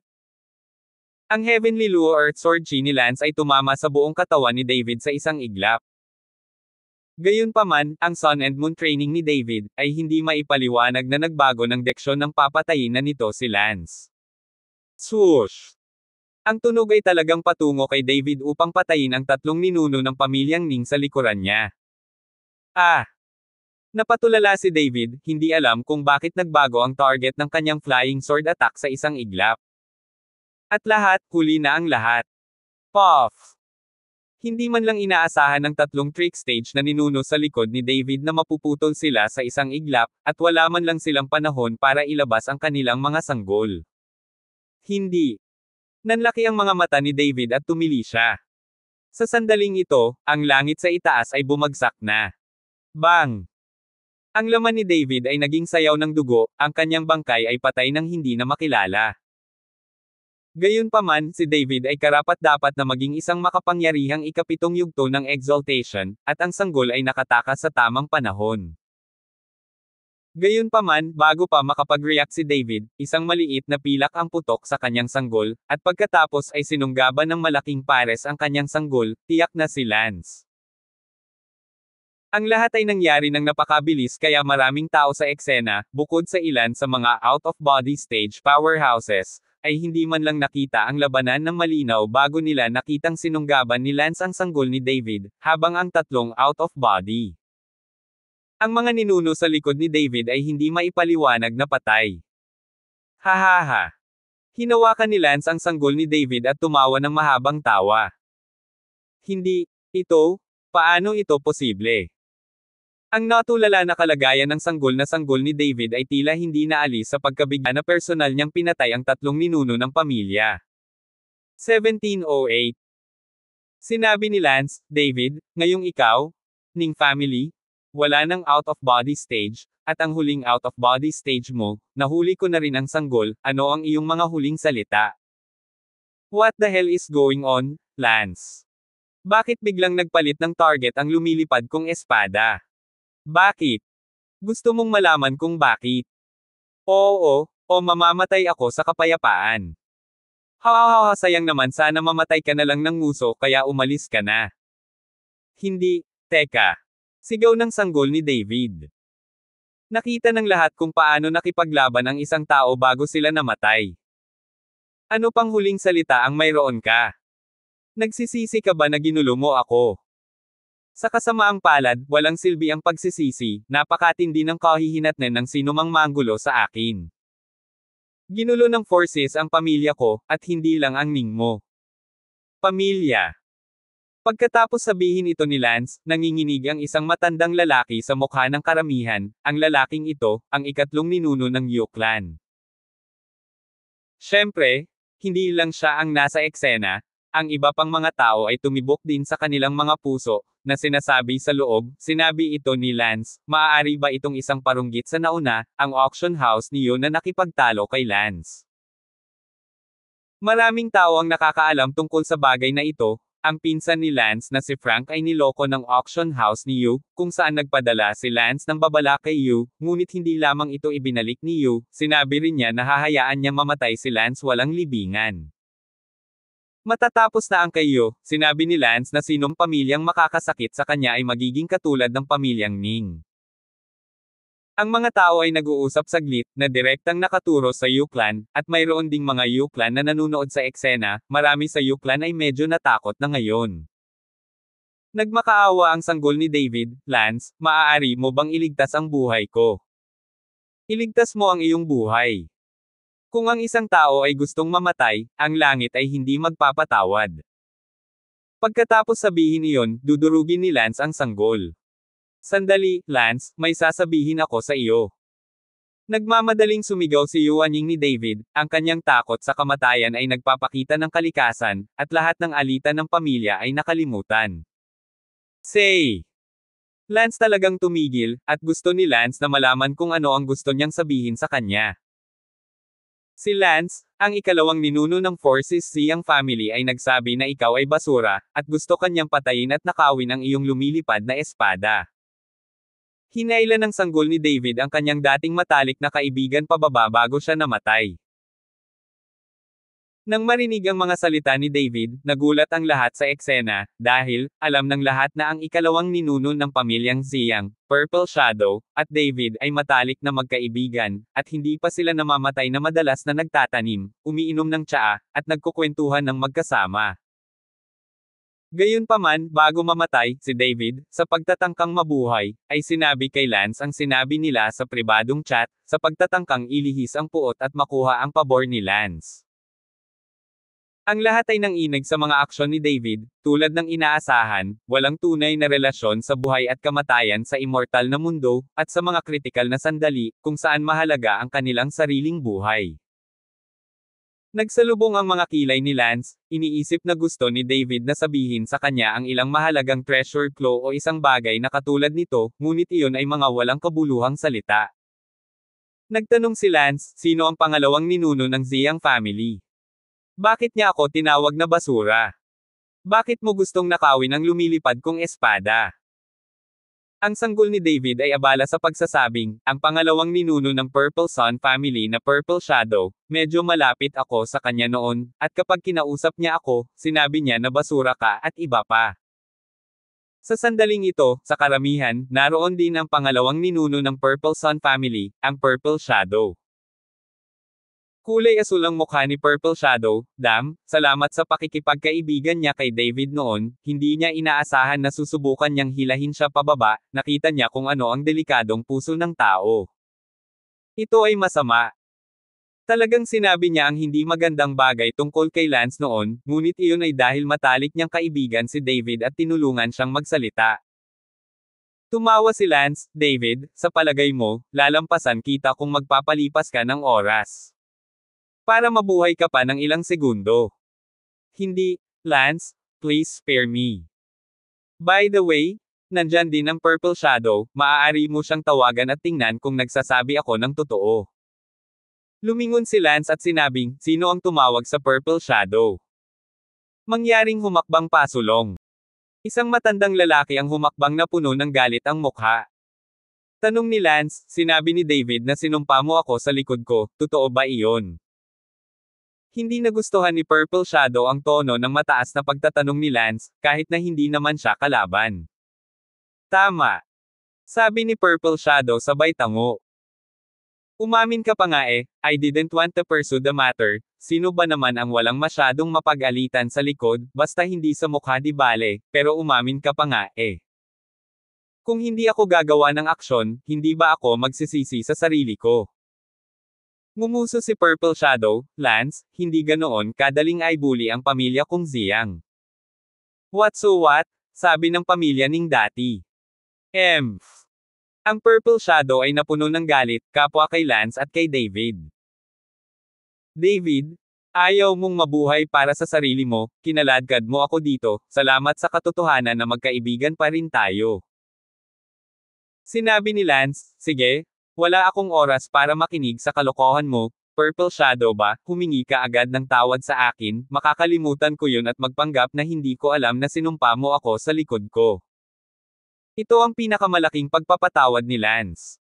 Ang Heavenly Luo Earth Sword Chi ni Lance ay tumama sa buong katawan ni David sa isang iglap. Gayunpaman, ang Sun and Moon training ni David, ay hindi maipaliwanag na nagbago ng deksyon ng papatayin na nito si Lance. Swoosh! Ang tunog ay talagang patungo kay David upang patayin ang tatlong ninuno ng pamilyang Ning sa likuran niya. Ah! Napatulala si David, hindi alam kung bakit nagbago ang target ng kanyang flying sword attack sa isang iglap. At lahat, huli na ang lahat. Puff! Hindi man lang inaasahan ng tatlong trick stage na ninuno sa likod ni David na mapuputol sila sa isang iglap, at wala man lang silang panahon para ilabas ang kanilang mga sanggol. Hindi. Nanlaki ang mga mata ni David at tumili siya. Sa sandaling ito, ang langit sa itaas ay bumagsak na. Bang! Ang laman ni David ay naging sayaw ng dugo, ang kanyang bangkay ay patay ng hindi na makilala. Gayunpaman, si David ay karapat-dapat na maging isang makapangyarihang ikapitong yugto ng exaltation, at ang sanggol ay nakatakas sa tamang panahon. Gayunpaman, bago pa makapag-react si David, isang maliit na pilak ang putok sa kanyang sanggol, at pagkatapos ay sinunggaban ng malaking pares ang kanyang sanggol, tiyak na si Lance. Ang lahat ay nangyari ng napakabilis kaya maraming tao sa eksena, bukod sa ilan sa mga out-of-body stage powerhouses, ay hindi man lang nakita ang labanan ng malinaw bago nila nakitang sinunggaban ni Lance ang sanggol ni David, habang ang tatlong out-of-body. Ang mga ninuno sa likod ni David ay hindi maipaliwanag na patay. Hahaha! Hinawakan ni Lance ang sanggol ni David at tumawa ng mahabang tawa. Hindi, ito, paano ito posible? Ang natulala na kalagayan ng sanggol na sanggol ni David ay tila hindi naalis sa pagkabigla na personal niyang pinatay ang tatlong ninuno ng pamilya. 1708 Sinabi ni Lance, David, ngayong ikaw, ning family, wala ng out-of-body stage, at ang huling out-of-body stage mo, nahuli ko na rin ang sanggol, ano ang iyong mga huling salita? What the hell is going on, Lance? Bakit biglang nagpalit ng target ang lumilipad kong espada? Bakit? Gusto mong malaman kung bakit? Oo, o mamamatay ako sa kapayapaan. Hahaha, sayang naman sana mamatay ka na lang ng nguso kaya umalis ka na. Hindi, teka. Sigaw ng sanggol ni David. Nakita ng lahat kung paano nakipaglaban ang isang tao bago sila namatay. Ano pang huling salita ang mayroon ka? Nagsisisi ka ba na ginulo mo ako? Sa kasamaang palad, walang silbi ang pagsisisi, napakatindi ng kahihinatnan ng sinumang manggulo sa akin. Ginulo ng forces ang pamilya ko, at hindi lang ang Ningmo. Pamilya. Pagkatapos sabihin ito ni Lance, nanginginig ang isang matandang lalaki sa mukha ng karamihan, ang lalaking ito, ang ikatlong ninuno ng Yu clan. Siyempre, hindi lang siya ang nasa eksena, ang iba pang mga tao ay tumibok din sa kanilang mga puso, na sinasabi sa loob, sinabi ito ni Lance, maaari ba itong isang parunggit sa nauna, ang auction house niyo na nakipagtalo kay Lance. Maraming tao ang nakakaalam tungkol sa bagay na ito, ang pinsan ni Lance na si Frank ay niloko ng auction house ni Yu, kung saan nagpadala si Lance ng babala kay Yu, ngunit hindi lamang ito ibinalik ni Yu, sinabi rin niya na hahayaan niya mamatay si Lance walang libingan. Matatapos na ang kayo, sinabi ni Lance na sinong pamilyang makakasakit sa kanya ay magiging katulad ng pamilyang Ning. Ang mga tao ay nag-uusap saglit, na direktang nakaturo sa Yuklan, at mayroon ding mga Yuklan na nanunood sa eksena, marami sa Yuklan ay medyo natakot na ngayon. Nagmakaawa ang sanggol ni David, Lance, maaari mo bang iligtas ang buhay ko? Iligtas mo ang iyong buhay. Kung ang isang tao ay gustong mamatay, ang langit ay hindi magpapatawad. Pagkatapos sabihin iyon, dudurugin ni Lance ang sanggol. Sandali, Lance, may sasabihin ako sa iyo. Nagmamadaling sumigaw si Yuanying ni David, ang kanyang takot sa kamatayan ay nagpapakita ng kalikasan, at lahat ng alitan ng pamilya ay nakalimutan. Say! Lance talagang tumigil, at gusto ni Lance na malaman kung ano ang gusto niyang sabihin sa kanya. Si Lance, ang ikalawang ninuno ng Forces Siang family ay nagsabi na ikaw ay basura, at gusto kanyang patayin at nakawin ang iyong lumilipad na espada. Hinailan ng sanggol ni David ang kanyang dating matalik na kaibigan pababa bago siya namatay. Nang marinig ang mga salita ni David, nagulat ang lahat sa eksena, dahil, alam ng lahat na ang ikalawang ninuno ng pamilyang Ziyang, Purple Shadow, at David ay matalik na magkaibigan, at hindi pa sila namamatay na madalas na nagtatanim, umiinom ng tsaa, at nagkukwentuhan ng magkasama. Gayunpaman, bago mamatay, si David, sa pagtatangkang mabuhay, ay sinabi kay Lance ang sinabi nila sa pribadong chat, sa pagtatangkang ilihis ang puot at makuha ang pabor ni Lance. Ang lahat ay nanginig sa mga aksyon ni David, tulad ng inaasahan, walang tunay na relasyon sa buhay at kamatayan sa immortal na mundo, at sa mga kritikal na sandali, kung saan mahalaga ang kanilang sariling buhay. Nagsalubong ang mga kilay ni Lance, iniisip na gusto ni David na sabihin sa kanya ang ilang mahalagang treasure claw o isang bagay na katulad nito, ngunit iyon ay mga walang kabuluhang salita. Nagtanong si Lance, sino ang pangalawang ninuno ng Ziyang family? Bakit niya ako tinawag na basura? Bakit mo gustong nakawin ang lumilipad kong espada? Ang sanggol ni David ay abala sa pagsasabing, ang pangalawang ninuno ng Purple Sun family na Purple Shadow, medyo malapit ako sa kanya noon, at kapag kinausap niya ako, sinabi niya na basura ka at iba pa. Sa sandaling ito, sa karamihan, naroon din ang pangalawang ninuno ng Purple Sun family, ang Purple Shadow. Kulay asul ang mukha ni Purple Shadow, Dam, salamat sa pakikipagkaibigan niya kay David noon, hindi niya inaasahan na susubukan niyang hilahin siya pababa, nakita niya kung ano ang delikadong puso ng tao. Ito ay masama. Talagang sinabi niya ang hindi magandang bagay tungkol kay Lance noon, ngunit iyon ay dahil matalik niyang kaibigan si David at tinulungan siyang magsalita. Tumawa si Lance, David, sa palagay mo, lalampasan kita kung magpapalipas ka ng oras para mabuhay ka pa ng ilang segundo. Hindi, Lance, please spare me. By the way, nandyan din ang Purple Shadow, maaari mo siyang tawagan at tingnan kung nagsasabi ako ng totoo. Lumingon si Lance at sinabing, sino ang tumawag sa Purple Shadow? Mangyaring humakbang pasulong. Isang matandang lalaki ang humakbang na puno ng galit ang mukha. Tanong ni Lance, sinabi ni David na sinumpa mo ako sa likod ko, totoo ba iyon? Hindi nagustuhan ni Purple Shadow ang tono ng mataas na pagtatanong ni Lance, kahit na hindi naman siya kalaban. Tama. Sabi ni Purple Shadow sabay tango. Umamin ka pa nga eh, I didn't want to pursue the matter, sino ba naman ang walang masyadong mapag-alitan sa likod, basta hindi sa mukha di bale, pero umamin ka pa nga eh. Kung hindi ako gagawa ng aksyon, hindi ba ako magsisisi sa sarili ko? Ngumuso si Purple Shadow, Lance, hindi ganoon kadaling ay bully ang pamilya kong Ziyang. What so what? Sabi ng pamilya ning dati. Emph. Ang Purple Shadow ay napuno ng galit, kapwa kay Lance at kay David. David, ayaw mong mabuhay para sa sarili mo, kinaladkad mo ako dito, salamat sa katotohanan na magkaibigan pa rin tayo. Sinabi ni Lance, sige, wala akong oras para makinig sa kalokohan mo, Purple Shadow ba, humingi ka agad ng tawad sa akin, makakalimutan ko yun at magpanggap na hindi ko alam na sinumpa mo ako sa likod ko. Ito ang pinakamalaking pagpapatawad ni Lance.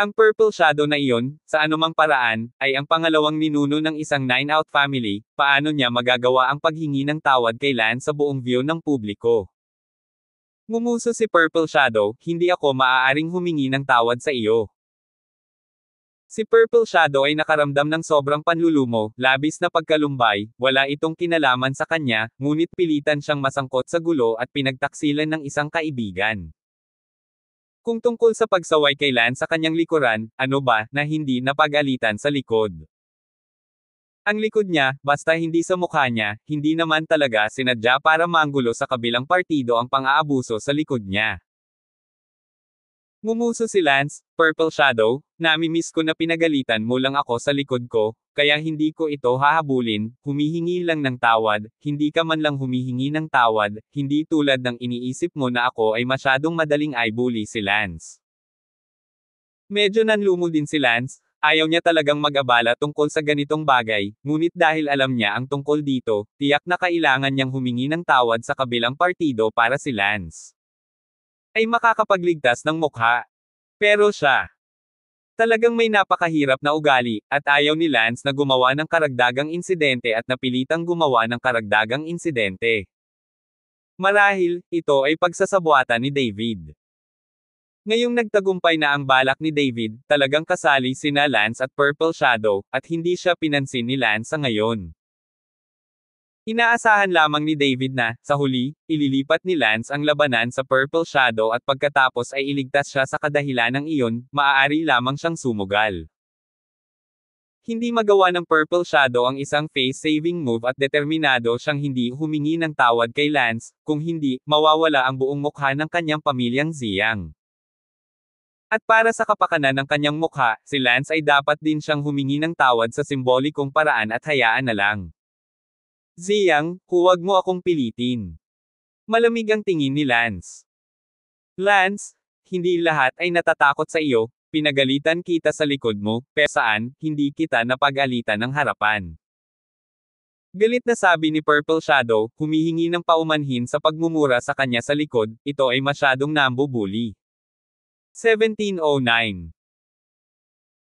Ang Purple Shadow na iyon, sa anumang paraan, ay ang pangalawang ninuno ng isang nine-out family, paano niya magagawa ang paghingi ng tawad kay Lance sa buong view ng publiko. Ngumuso si Purple Shadow, hindi ako maaaring humingi ng tawad sa iyo. Si Purple Shadow ay nakaramdam ng sobrang panlulumo, labis na pagkalumbay, wala itong kinalaman sa kanya, ngunit pilitan siyang masangkot sa gulo at pinagtaksilan ng isang kaibigan. Kung tungkol sa pagsaway kay Lan sa kanyang likuran, ano ba, na hindi napagalitan sa likod. Ang likod niya, basta hindi sa mukha niya, hindi naman talaga sinadya para manggulo sa kabilang partido ang pang-aabuso sa likod niya. Ngumuso si Lance, Purple Shadow, nami-miss ko na pinagalitan mo lang ako sa likod ko, kaya hindi ko ito hahabulin, humihingi lang ng tawad, hindi ka man lang humihingi ng tawad, hindi tulad ng iniisip mo na ako ay masyadong madaling ay bully si Lance. Medyo nanlumo din si Lance, Ayaw niya talagang mag-abala tungkol sa ganitong bagay, ngunit dahil alam niya ang tungkol dito, tiyak na kailangan niyang humingi ng tawad sa kabilang partido para si Lance. Ay makakapagligtas ng mukha. Pero siya, Talagang may napakahirap na ugali, at ayaw ni Lance na gumawa ng karagdagang insidente at napilitang gumawa ng karagdagang insidente. Marahil, ito ay pagsasabuatan ni David. Ngayong nagtagumpay na ang balak ni David, talagang kasali sina Lance at Purple Shadow, at hindi siya pinansin ni Lance sa ngayon. Inaasahan lamang ni David na, sa huli, ililipat ni Lance ang labanan sa Purple Shadow at pagkatapos ay iligtas siya sa kadahilan ng iyon, maaari lamang siyang sumugal. Hindi magawa ng Purple Shadow ang isang face-saving move at determinado siyang hindi humingi ng tawad kay Lance, kung hindi, mawawala ang buong mukha ng kanyang pamilyang Ziyang. At para sa kapakanan ng kanyang mukha, si Lance ay dapat din siyang humingi ng tawad sa simbolikong paraan at hayaan na lang. Ziyang, huwag mo akong pilitin. Malamig ang tingin ni Lance. Lance, hindi lahat ay natatakot sa iyo, pinagalitan kita sa likod mo, pero saan, hindi kita napag-alitan ng harapan. Galit na sabi ni Purple Shadow, humihingi ng paumanhin sa pagmumura sa kanya sa likod, ito ay masyadong nambubuli. 1709.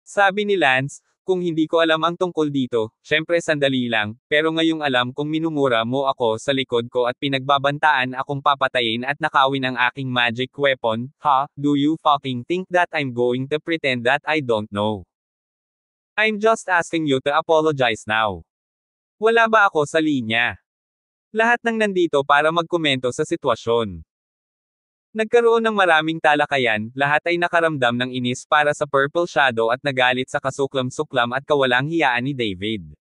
Sabi ni Lance, kung hindi ko alam ang tungkol dito, syempre sandali lang, pero ngayong alam kong minumura mo ako sa likod ko at pinagbabantaan akong papatayin at nakawin ang aking magic weapon, ha, do you fucking think that I'm going to pretend that I don't know? I'm just asking you to apologize now. Wala ba ako sa linya? Lahat ng nandito para magkomento sa sitwasyon. Nagkaroon ng maraming talakayan, lahat ay nakaramdam ng inis para sa Purple Shadow at nagalit sa kasuklam-suklam at kawalang hiyaan ni David.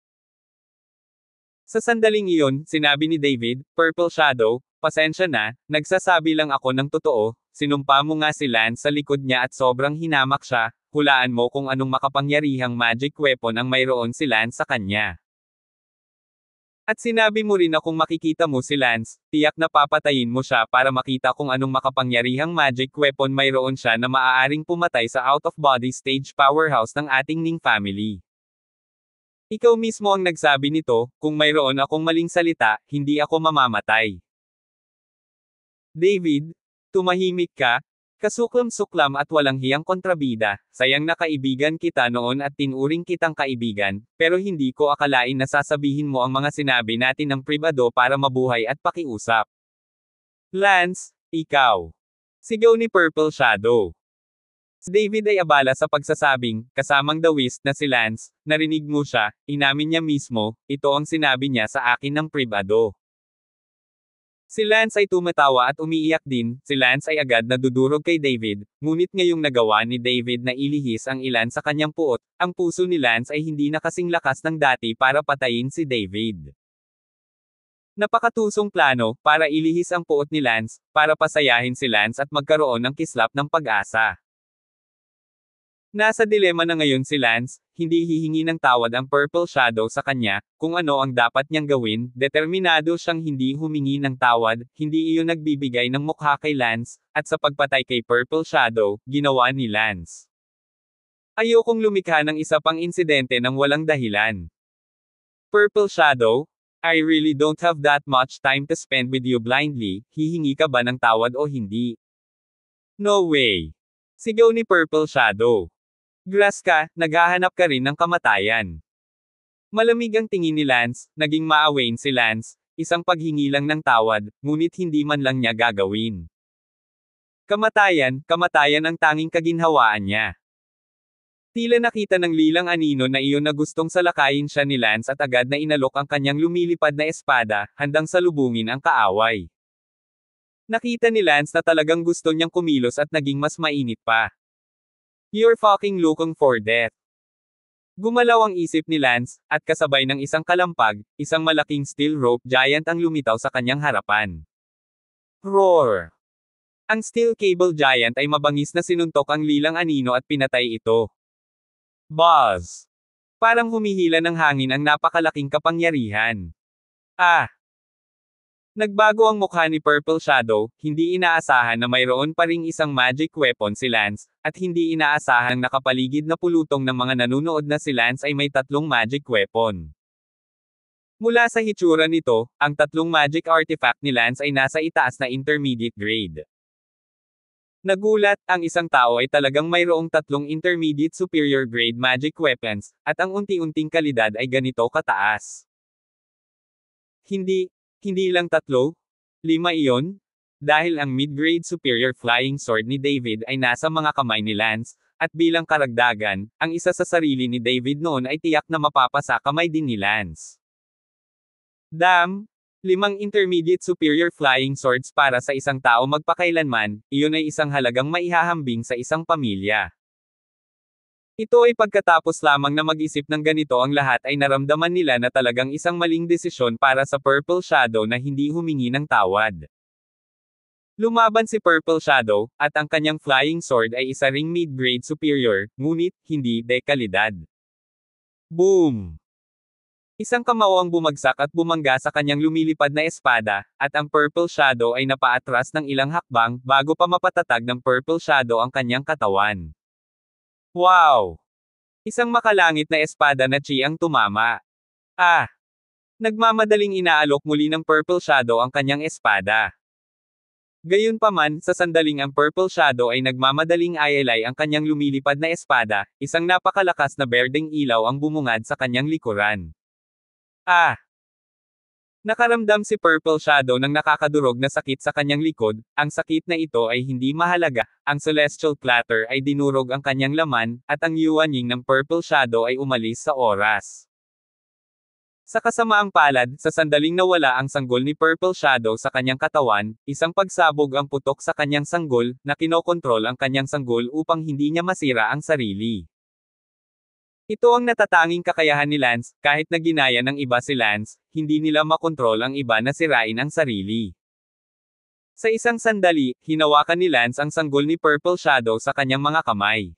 Sa sandaling iyon, sinabi ni David, Purple Shadow, pasensya na, nagsasabi lang ako ng totoo, sinumpa mo nga si Lance sa likod niya at sobrang hinamak siya, hulaan mo kung anong makapangyarihang magic weapon ang mayroon si Lance sa kanya. At sinabi mo rin na kung makikita mo si Lance, tiyak na papatayin mo siya para makita kung anong makapangyarihang magic weapon mayroon siya na maaaring pumatay sa out-of-body stage powerhouse ng ating Ning family. Ikaw mismo ang nagsabi nito, kung mayroon akong maling salita, hindi ako mamamatay. David, tumahimik ka, Kasuklam-suklam at walang hiyang kontrabida, sayang na kaibigan kita noon at tinuring kitang kaibigan, pero hindi ko akalain na sasabihin mo ang mga sinabi natin ng pribado para mabuhay at pakiusap. Lance, ikaw. Sigaw ni Purple Shadow. David ay abala sa pagsasabing, kasamang The dawis na si Lance, narinig mo siya, inamin niya mismo, ito ang sinabi niya sa akin ng pribado. Si Lance ay tumatawa at umiiyak din, si Lance ay agad na dudurog kay David, ngunit ngayong nagawa ni David na ilihis ang ilan sa kanyang puot, ang puso ni Lance ay hindi na kasing lakas ng dati para patayin si David. Napakatusong plano, para ilihis ang puot ni Lance, para pasayahin si Lance at magkaroon ng kislap ng pag-asa. Nasa dilema na ngayon si Lance, hindi hihingi ng tawad ang Purple Shadow sa kanya, kung ano ang dapat niyang gawin, determinado siyang hindi humingi ng tawad, hindi iyon nagbibigay ng mukha kay Lance, at sa pagpatay kay Purple Shadow, ginawa ni Lance. Ayokong lumikha ng isa pang insidente ng walang dahilan. Purple Shadow, I really don't have that much time to spend with you blindly, hihingi ka ba ng tawad o hindi? No way! Sigaw ni Purple Shadow. Grass ka, naghahanap ka rin ng kamatayan. Malamig ang tingin ni Lance, naging maawain si Lance, isang paghingi lang ng tawad, ngunit hindi man lang niya gagawin. Kamatayan, kamatayan ang tanging kaginhawaan niya. Tila nakita ng lilang anino na iyon na gustong salakayin siya ni Lance at agad na inalok ang kanyang lumilipad na espada, handang salubungin ang kaaway. Nakita ni Lance na talagang gusto niyang kumilos at naging mas mainit pa. You're fucking looking for death. Gumalaw ang isip ni Lance, at kasabay ng isang kalampag, isang malaking steel rope giant ang lumitaw sa kanyang harapan. Roar! Ang steel cable giant ay mabangis na sinuntok ang lilang anino at pinatay ito. Buzz! Parang humihila ng hangin ang napakalaking kapangyarihan. Ah! Nagbago ang mukha ni Purple Shadow, hindi inaasahan na mayroon pa ring isang magic weapon si Lance, at hindi inaasahang nakapaligid na pulutong ng mga nanunood na si Lance ay may tatlong magic weapon. Mula sa hitsura nito, ang tatlong magic artifact ni Lance ay nasa itaas na intermediate grade. Nagulat, ang isang tao ay talagang mayroong tatlong intermediate superior grade magic weapons, at ang unti-unting kalidad ay ganito kataas. Hindi, hindi lang tatlo? Lima iyon? Dahil ang mid-grade superior flying sword ni David ay nasa mga kamay ni Lance, at bilang karagdagan, ang isa sa sarili ni David noon ay tiyak na mapapasa kamay din ni Lance. Dam! Limang intermediate superior flying swords para sa isang tao magpakailanman, iyon ay isang halagang maihahambing sa isang pamilya. Ito ay pagkatapos lamang na mag-isip ng ganito ang lahat ay naramdaman nila na talagang isang maling desisyon para sa Purple Shadow na hindi humingi ng tawad. Lumaban si Purple Shadow, at ang kanyang flying sword ay isa ring mid-grade superior, ngunit, hindi, de kalidad. Boom! Isang kamao ang bumagsak at bumangga sa kanyang lumilipad na espada, at ang Purple Shadow ay napaatras ng ilang hakbang, bago pa mapatatag ng Purple Shadow ang kanyang katawan. Wow! Isang makalangit na espada na chi ang tumama. Ah! Nagmamadaling inaalok muli ng Purple Shadow ang kanyang espada. Gayunpaman, sa sandaling ang Purple Shadow ay nagmamadaling ayalay ang kanyang lumilipad na espada, isang napakalakas na berdeng ilaw ang bumungad sa kanyang likuran. Ah! Nakaramdam si Purple Shadow ng nakakadurog na sakit sa kanyang likod, ang sakit na ito ay hindi mahalaga, ang celestial platter ay dinurog ang kanyang laman, at ang Yuan Ying ng Purple Shadow ay umalis sa oras. Sa kasamaang palad, sa sandaling nawala ang sanggol ni Purple Shadow sa kanyang katawan, isang pagsabog ang putok sa kanyang sanggol, na kinokontrol ang kanyang sanggol upang hindi niya masira ang sarili. Ito ang natatanging kakayahan ni Lance, kahit na ginaya ng iba si Lance, hindi nila makontrol ang iba na sirain ang sarili. Sa isang sandali, hinawakan ni Lance ang sanggol ni Purple Shadow sa kanyang mga kamay.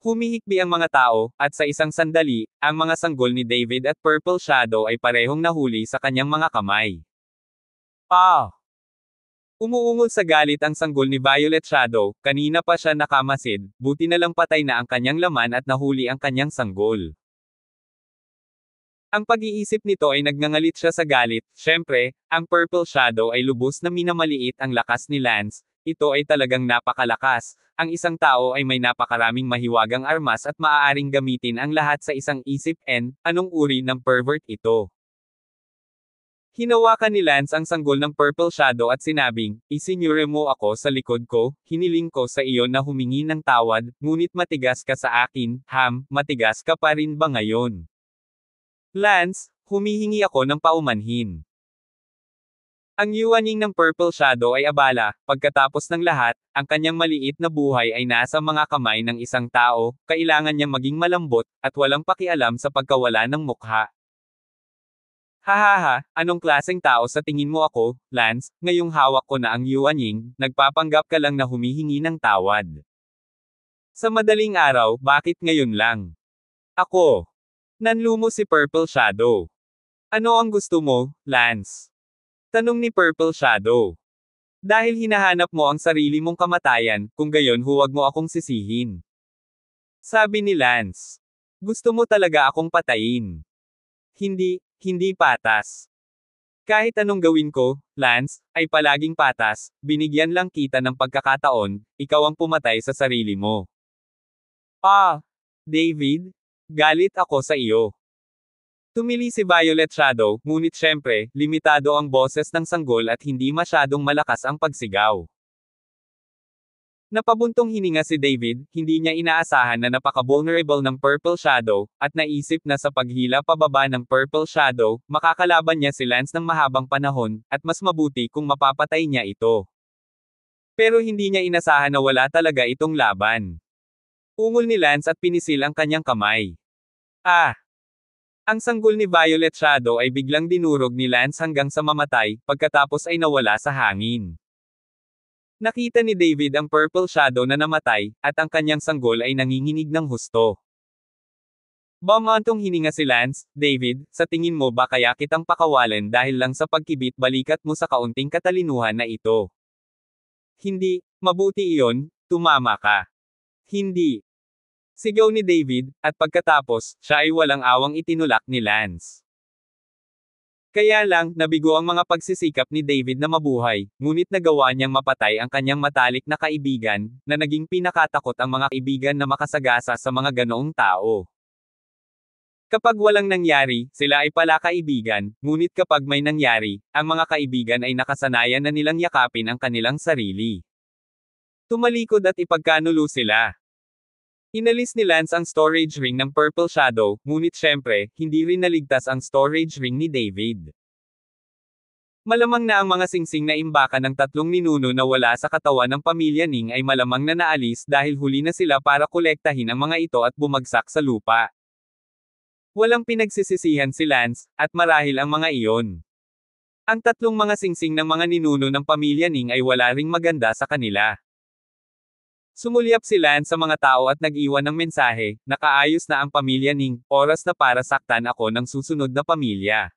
Humihikbi ang mga tao, at sa isang sandali, ang mga sanggol ni David at Purple Shadow ay parehong nahuli sa kanyang mga kamay. Ah! Umuungol sa galit ang sanggol ni Violet Shadow, kanina pa siya nakamasid, buti na lang patay na ang kanyang laman at nahuli ang kanyang sanggol. Ang pag-iisip nito ay nagngangalit siya sa galit, syempre, ang Purple Shadow ay lubos na minamaliit ang lakas ni Lance, ito ay talagang napakalakas, ang isang tao ay may napakaraming mahiwagang armas at maaaring gamitin ang lahat sa isang isip and, anong uri ng pervert ito. Hinawakan ni Lance ang sanggol ng Purple Shadow at sinabing, Isinyure mo ako sa likod ko, hiniling ko sa iyo na humingi ng tawad, ngunit matigas ka sa akin, Ham, matigas ka pa rin ba ngayon? Lance, humihingi ako ng paumanhin. Ang yuaning ng Purple Shadow ay abala, pagkatapos ng lahat, ang kanyang maliit na buhay ay nasa mga kamay ng isang tao, kailangan niyang maging malambot, at walang pakialam sa pagkawala ng mukha, Hahaha, anong klaseng tao sa tingin mo ako, Lance, ngayong hawak ko na ang Yuan Ying, nagpapanggap ka lang na humihingi ng tawad. Sa madaling araw, bakit ngayon lang? Ako. Nanlumo si Purple Shadow. Ano ang gusto mo, Lance? Tanong ni Purple Shadow. Dahil hinahanap mo ang sarili mong kamatayan, kung gayon huwag mo akong sisihin. Sabi ni Lance. Gusto mo talaga akong patayin. Hindi, hindi patas. Kahit anong gawin ko, Lance, ay palaging patas, binigyan lang kita ng pagkakataon, ikaw ang pumatay sa sarili mo. Ah! David? Galit ako sa iyo. Tumili si Violet Shadow, ngunit syempre, limitado ang boses ng sanggol at hindi masyadong malakas ang pagsigaw. Napabuntong hininga si David, hindi niya inaasahan na napaka-vulnerable ng Purple Shadow, at naisip na sa paghila pababa ng Purple Shadow, makakalaban niya si Lance ng mahabang panahon, at mas mabuti kung mapapatay niya ito. Pero hindi niya inasahan na wala talaga itong laban. Ungol ni Lance at pinisil ang kanyang kamay. Ah! Ang sanggol ni Violet Shadow ay biglang dinurog ni Lance hanggang sa mamatay, pagkatapos ay nawala sa hangin. Nakita ni David ang purple shadow na namatay, at ang kanyang sanggol ay nanginginig ng husto. Bamantong hininga si Lance, David, sa tingin mo ba kaya kitang pakawalan dahil lang sa pagkibit balikat mo sa kaunting katalinuhan na ito? Hindi, mabuti iyon, tumama ka. Hindi. Sigaw ni David, at pagkatapos, siya ay walang awang itinulak ni Lance. Kaya lang, nabigo ang mga pagsisikap ni David na mabuhay, ngunit nagawa niyang mapatay ang kanyang matalik na kaibigan, na naging pinakatakot ang mga kaibigan na makasagasa sa mga ganoong tao. Kapag walang nangyari, sila ay pala kaibigan, ngunit kapag may nangyari, ang mga kaibigan ay nakasanayan na nilang yakapin ang kanilang sarili. Tumalikod at ipagkanulo sila. Inalis ni Lance ang storage ring ng Purple Shadow, ngunit syempre, hindi rin naligtas ang storage ring ni David. Malamang na ang mga singsing na imbaka ng tatlong ninuno na wala sa katawan ng pamilya Ning ay malamang na naalis dahil huli na sila para kolektahin ang mga ito at bumagsak sa lupa. Walang pinagsisisihan si Lance, at marahil ang mga iyon. Ang tatlong mga singsing ng mga ninuno ng pamilya Ning ay wala ring maganda sa kanila. Sumulyap si Lance sa mga tao at nag-iwan ng mensahe, nakaayos na ang pamilya ning, oras na para saktan ako ng susunod na pamilya.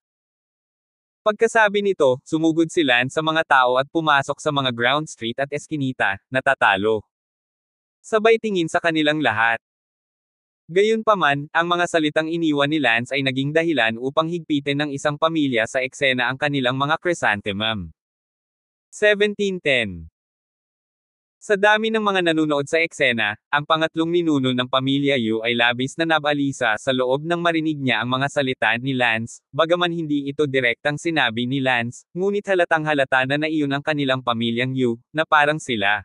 Pagkasabi nito, sumugod si Lance sa mga tao at pumasok sa mga ground street at eskinita, natatalo. Sabay tingin sa kanilang lahat. Gayunpaman, ang mga salitang iniwan ni Lance ay naging dahilan upang higpitin ng isang pamilya sa eksena ang kanilang mga chrysanthemum. 1710 sa dami ng mga nanunood sa eksena, ang pangatlong ninuno ng pamilya Yu ay labis na nabalisa sa loob nang marinig niya ang mga salita ni Lance, bagaman hindi ito direktang sinabi ni Lance, ngunit halatang halata na naiyon ang kanilang pamilyang Yu, na parang sila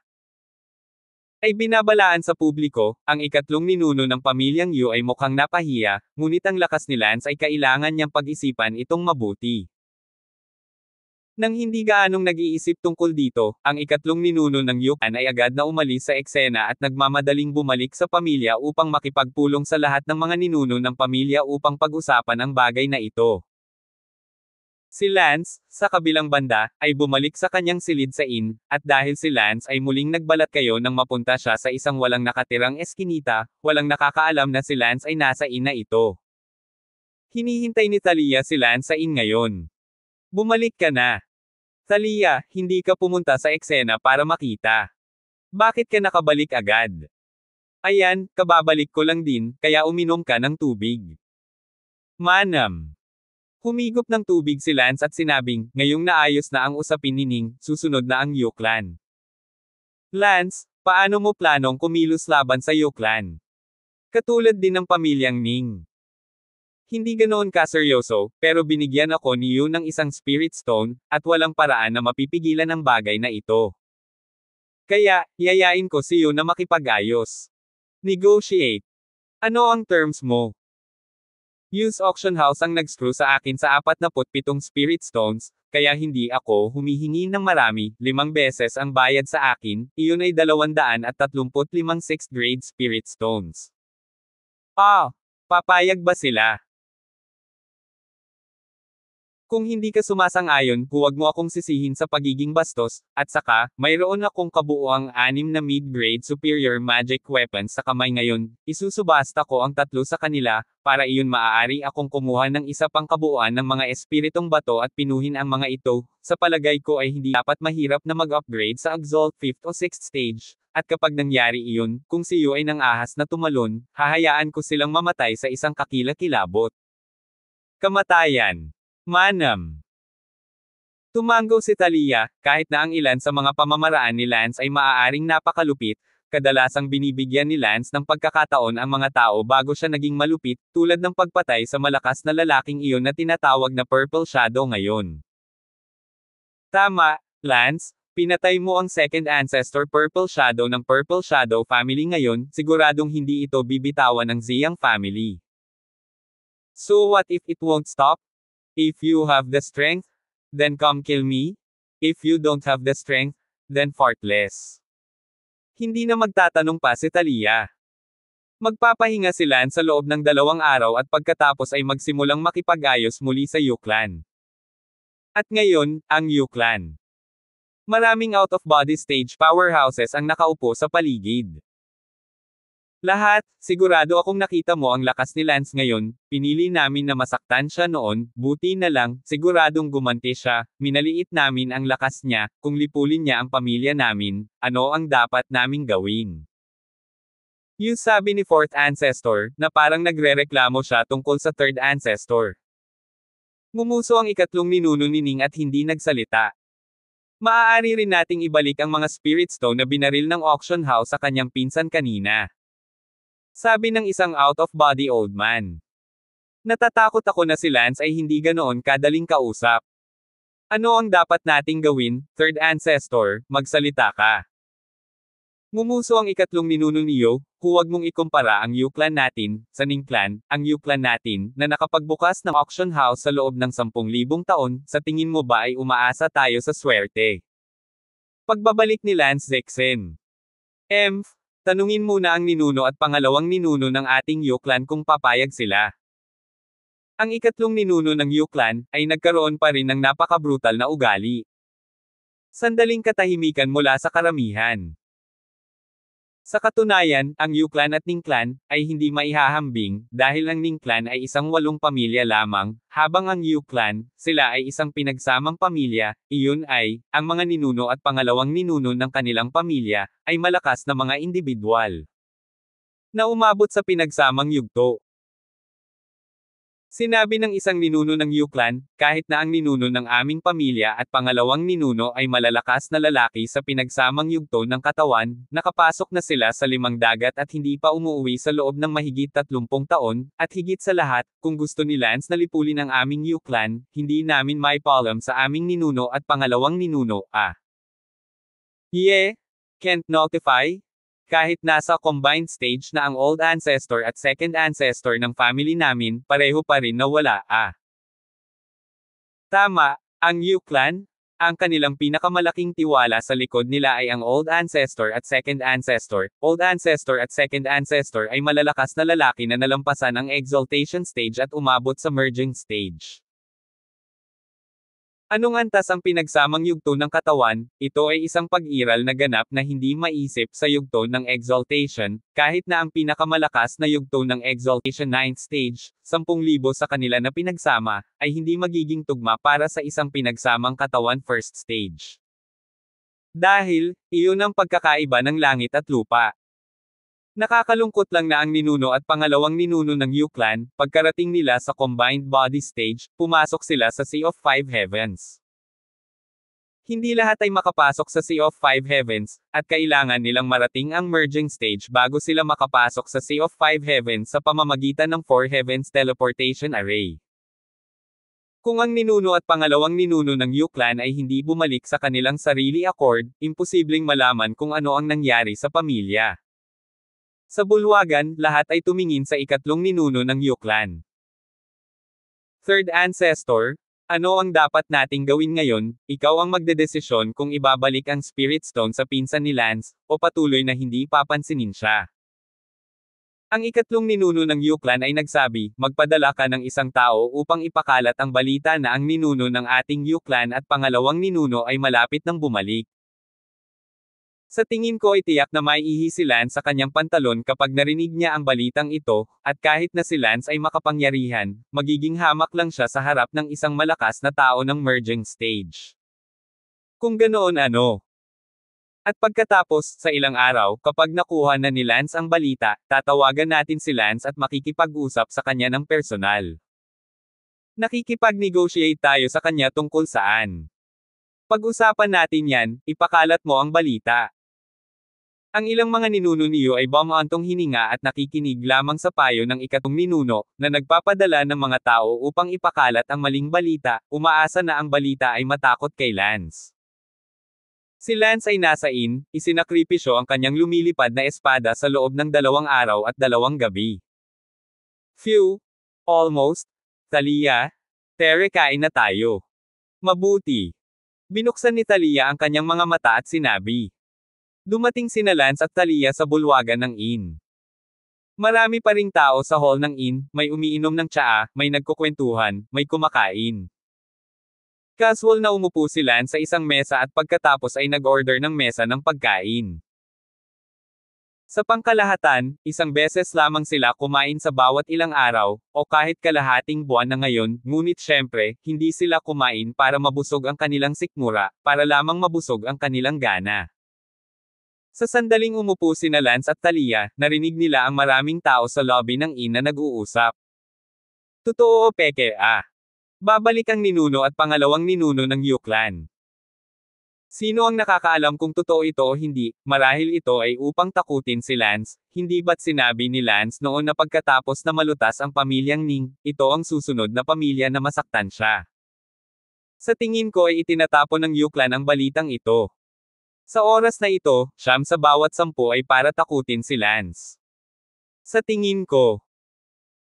ay binabalaan sa publiko, ang ikatlong ninuno ng pamilyang Yu ay mukhang napahiya, ngunit ang lakas ni Lance ay kailangan niyang pag-isipan itong mabuti. Nang hindi gaanong nag-iisip tungkol dito, ang ikatlong ninuno ng Yukan ay agad na umalis sa eksena at nagmamadaling bumalik sa pamilya upang makipagpulong sa lahat ng mga ninuno ng pamilya upang pag-usapan ang bagay na ito. Si Lance, sa kabilang banda, ay bumalik sa kanyang silid sa inn, at dahil si Lance ay muling nagbalat kayo nang mapunta siya sa isang walang nakatirang eskinita, walang nakakaalam na si Lance ay nasa inn na ito. Hinihintay ni Talia si Lance sa inn ngayon. Bumalik ka na. Talia, hindi ka pumunta sa eksena para makita. Bakit ka nakabalik agad? Ayan, kababalik ko lang din, kaya uminom ka ng tubig. Manam. Humigop ng tubig si Lance at sinabing, ngayong naayos na ang usapin ni Ning, susunod na ang Yuklan. Lance, paano mo planong kumilos laban sa Yuklan? Katulad din ng pamilyang Ning. Hindi ganoon kaseryoso, pero binigyan ako ni Yu ng isang spirit stone, at walang paraan na mapipigilan ang bagay na ito. Kaya, yayain ko si Yu na makipag-ayos. Negotiate. Ano ang terms mo? Hughes Auction House ang nag-screw sa akin sa 47 spirit stones, kaya hindi ako humihingi ng marami, limang beses ang bayad sa akin, iyon ay 235 6th grade spirit stones. Ah, papayag ba sila? Kung hindi ka sumasang-ayon, huwag mo akong sisihin sa pagiging bastos, at saka, mayroon akong kabuoang anim na mid-grade superior magic weapons sa kamay ngayon. Isusubasta ko ang tatlo sa kanila, para iyon maaari akong kumuha ng isa pang kabuuan ng mga espiritong bato at pinuhin ang mga ito. Sa palagay ko ay hindi dapat mahirap na mag-upgrade sa Exalt 5th o 6th stage. At kapag nangyari iyon, kung siyo ay nang ahas na tumalon, hahayaan ko silang mamatay sa isang kakilakilabot. Kamatayan Manam. Tumanggo si Talia, kahit na ang ilan sa mga pamamaraan ni Lance ay maaaring napakalupit, kadalasang binibigyan ni Lance ng pagkakataon ang mga tao bago siya naging malupit, tulad ng pagpatay sa malakas na lalaking iyon na tinatawag na Purple Shadow ngayon. Tama, Lance, pinatay mo ang second ancestor Purple Shadow ng Purple Shadow family ngayon, siguradong hindi ito bibitawan ng Ziyang family. So what if it won't stop? If you have the strength, then come kill me. If you don't have the strength, then fart less. Hindi na magtatanong pa si Talia. Magpapahinga si Lan sa loob ng dalawang araw at pagkatapos ay magsimulang makipag-ayos muli sa Yuklan. At ngayon, ang Yuklan. Maraming out-of-body stage powerhouses ang nakaupo sa paligid. Lahat, sigurado akong nakita mo ang lakas ni Lance ngayon, pinili namin na masaktan siya noon, buti na lang, siguradong gumanti siya, minaliit namin ang lakas niya, kung lipulin niya ang pamilya namin, ano ang dapat naming gawin? Yung sabi ni Fourth Ancestor, na parang nagrereklamo siya tungkol sa Third Ancestor. Ngumuso ang ikatlong ninuno ni Ning at hindi nagsalita. Maaari rin nating ibalik ang mga Spirit Stone na binaril ng auction house sa kanyang pinsan kanina. Sabi ng isang out-of-body old man. Natatakot ako na si Lance ay hindi ganoon kadaling kausap. Ano ang dapat nating gawin, third ancestor, magsalita ka. Ngumuso ang ikatlong ninuno niyo, huwag mong ikumpara ang U-Clan natin, sa Ning-Clan, ang U-Clan natin, na nakapagbukas ng auction house sa loob ng 10,000 taon, sa tingin mo ba ay umaasa tayo sa swerte? Pagbabalik ni Lance Zexen. M. Tanungin muna ang ninuno at pangalawang ninuno ng ating Yuklan kung papayag sila. Ang ikatlong ninuno ng Yuklan ay nagkaroon pa rin ng napaka-brutal na ugali. Sandaling katahimikan mula sa karamihan. Sa katunayan, ang Yuklan at Ningklan ay hindi maihahambing dahil ang Ningklan ay isang walong pamilya lamang, habang ang Yuklan, sila ay isang pinagsamang pamilya, iyon ay, ang mga ninuno at pangalawang ninuno ng kanilang pamilya, ay malakas na mga individual. Na umabot sa pinagsamang yugto, Sinabi ng isang ninuno ng Yuklan, kahit na ang ninuno ng aming pamilya at pangalawang ninuno ay malalakas na lalaki sa pinagsamang yugto ng katawan, nakapasok na sila sa limang dagat at hindi pa umuwi sa loob ng mahigit 30 taon, at higit sa lahat, kung gusto ni Lance na lipulin ang aming Yuklan, hindi namin may paalam sa aming ninuno at pangalawang ninuno, ah. Ye, yeah, can't notify, kahit nasa combined stage na ang old ancestor at second ancestor ng family namin, pareho pa rin na wala, ah. Tama, ang Yu clan, ang kanilang pinakamalaking tiwala sa likod nila ay ang old ancestor at second ancestor. Old ancestor at second ancestor ay malalakas na lalaki na nalampasan ang exaltation stage at umabot sa merging stage. Anong antas ang pinagsamang yugto ng katawan? Ito ay isang pag-iral na ganap na hindi maisip sa yugto ng exaltation, kahit na ang pinakamalakas na yugto ng exaltation 9th stage, 10,000 sa kanila na pinagsama, ay hindi magiging tugma para sa isang pinagsamang katawan first stage. Dahil, iyon ang pagkakaiba ng langit at lupa. Nakakalungkot lang na ang ninuno at pangalawang ninuno ng U-Clan, pagkarating nila sa combined body stage, pumasok sila sa Sea of Five Heavens. Hindi lahat ay makapasok sa Sea of Five Heavens, at kailangan nilang marating ang merging stage bago sila makapasok sa Sea of Five Heavens sa pamamagitan ng Four Heavens Teleportation Array. Kung ang ninuno at pangalawang ninuno ng U-Clan ay hindi bumalik sa kanilang sarili accord, imposibleng malaman kung ano ang nangyari sa pamilya. Sa bulwagan, lahat ay tumingin sa ikatlong ninuno ng Yuklan. Third Ancestor, ano ang dapat nating gawin ngayon? Ikaw ang magdedesisyon kung ibabalik ang Spirit Stone sa pinsan ni Lance, o patuloy na hindi papansinin siya. Ang ikatlong ninuno ng Yuklan ay nagsabi, magpadala ka ng isang tao upang ipakalat ang balita na ang ninuno ng ating Yuklan at pangalawang ninuno ay malapit ng bumalik. Sa tingin ko ay tiyak na maiihi si Lance sa kanyang pantalon kapag narinig niya ang balitang ito, at kahit na si Lance ay makapangyarihan, magiging hamak lang siya sa harap ng isang malakas na tao ng merging stage. Kung ganoon ano. At pagkatapos, sa ilang araw, kapag nakuha na ni Lance ang balita, tatawagan natin si Lance at makikipag-usap sa kanya ng personal. Nakikipag-negotiate tayo sa kanya tungkol saan. Pag-usapan natin yan, ipakalat mo ang balita. Ang ilang mga ninuno niyo ay bamantong hininga at nakikinig lamang sa payo ng ikatong ninuno, na nagpapadala ng mga tao upang ipakalat ang maling balita, umaasa na ang balita ay matakot kay Lance. Si Lance ay nasa in, isinakripisyo ang kanyang lumilipad na espada sa loob ng dalawang araw at dalawang gabi. Few, Almost! Talia! Tere kain na tayo! Mabuti! Binuksan ni Talia ang kanyang mga mata at sinabi. Dumating sina Lance at Talia sa bulwagan ng inn. Marami pa ring tao sa hall ng inn, may umiinom ng tsaa, may nagkukwentuhan, may kumakain. Casual na umupo si Lance sa isang mesa at pagkatapos ay nag-order ng mesa ng pagkain. Sa pangkalahatan, isang beses lamang sila kumain sa bawat ilang araw, o kahit kalahating buwan na ngayon, ngunit syempre, hindi sila kumain para mabusog ang kanilang sikmura, para lamang mabusog ang kanilang gana. Sa sandaling umupo sina Lance at Talia, narinig nila ang maraming tao sa lobby ng ina nag-uusap. Totoo o peke ah? Babalik ang ninuno at pangalawang ninuno ng Yuklan. Sino ang nakakaalam kung totoo ito o hindi, marahil ito ay upang takutin si Lance, hindi ba't sinabi ni Lance noon na pagkatapos na malutas ang pamilyang Ning, ito ang susunod na pamilya na masaktan siya. Sa tingin ko ay itinatapon ng Yuklan ang balitang ito. Sa oras na ito, siyam sa bawat sampu ay para takutin si Lance. Sa tingin ko,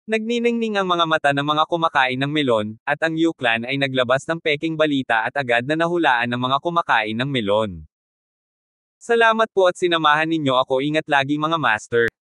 nagniningning ang mga mata ng mga kumakain ng melon, at ang Yuklan ay naglabas ng peking balita at agad na nahulaan ng mga kumakain ng melon. Salamat po at sinamahan ninyo ako ingat lagi mga master.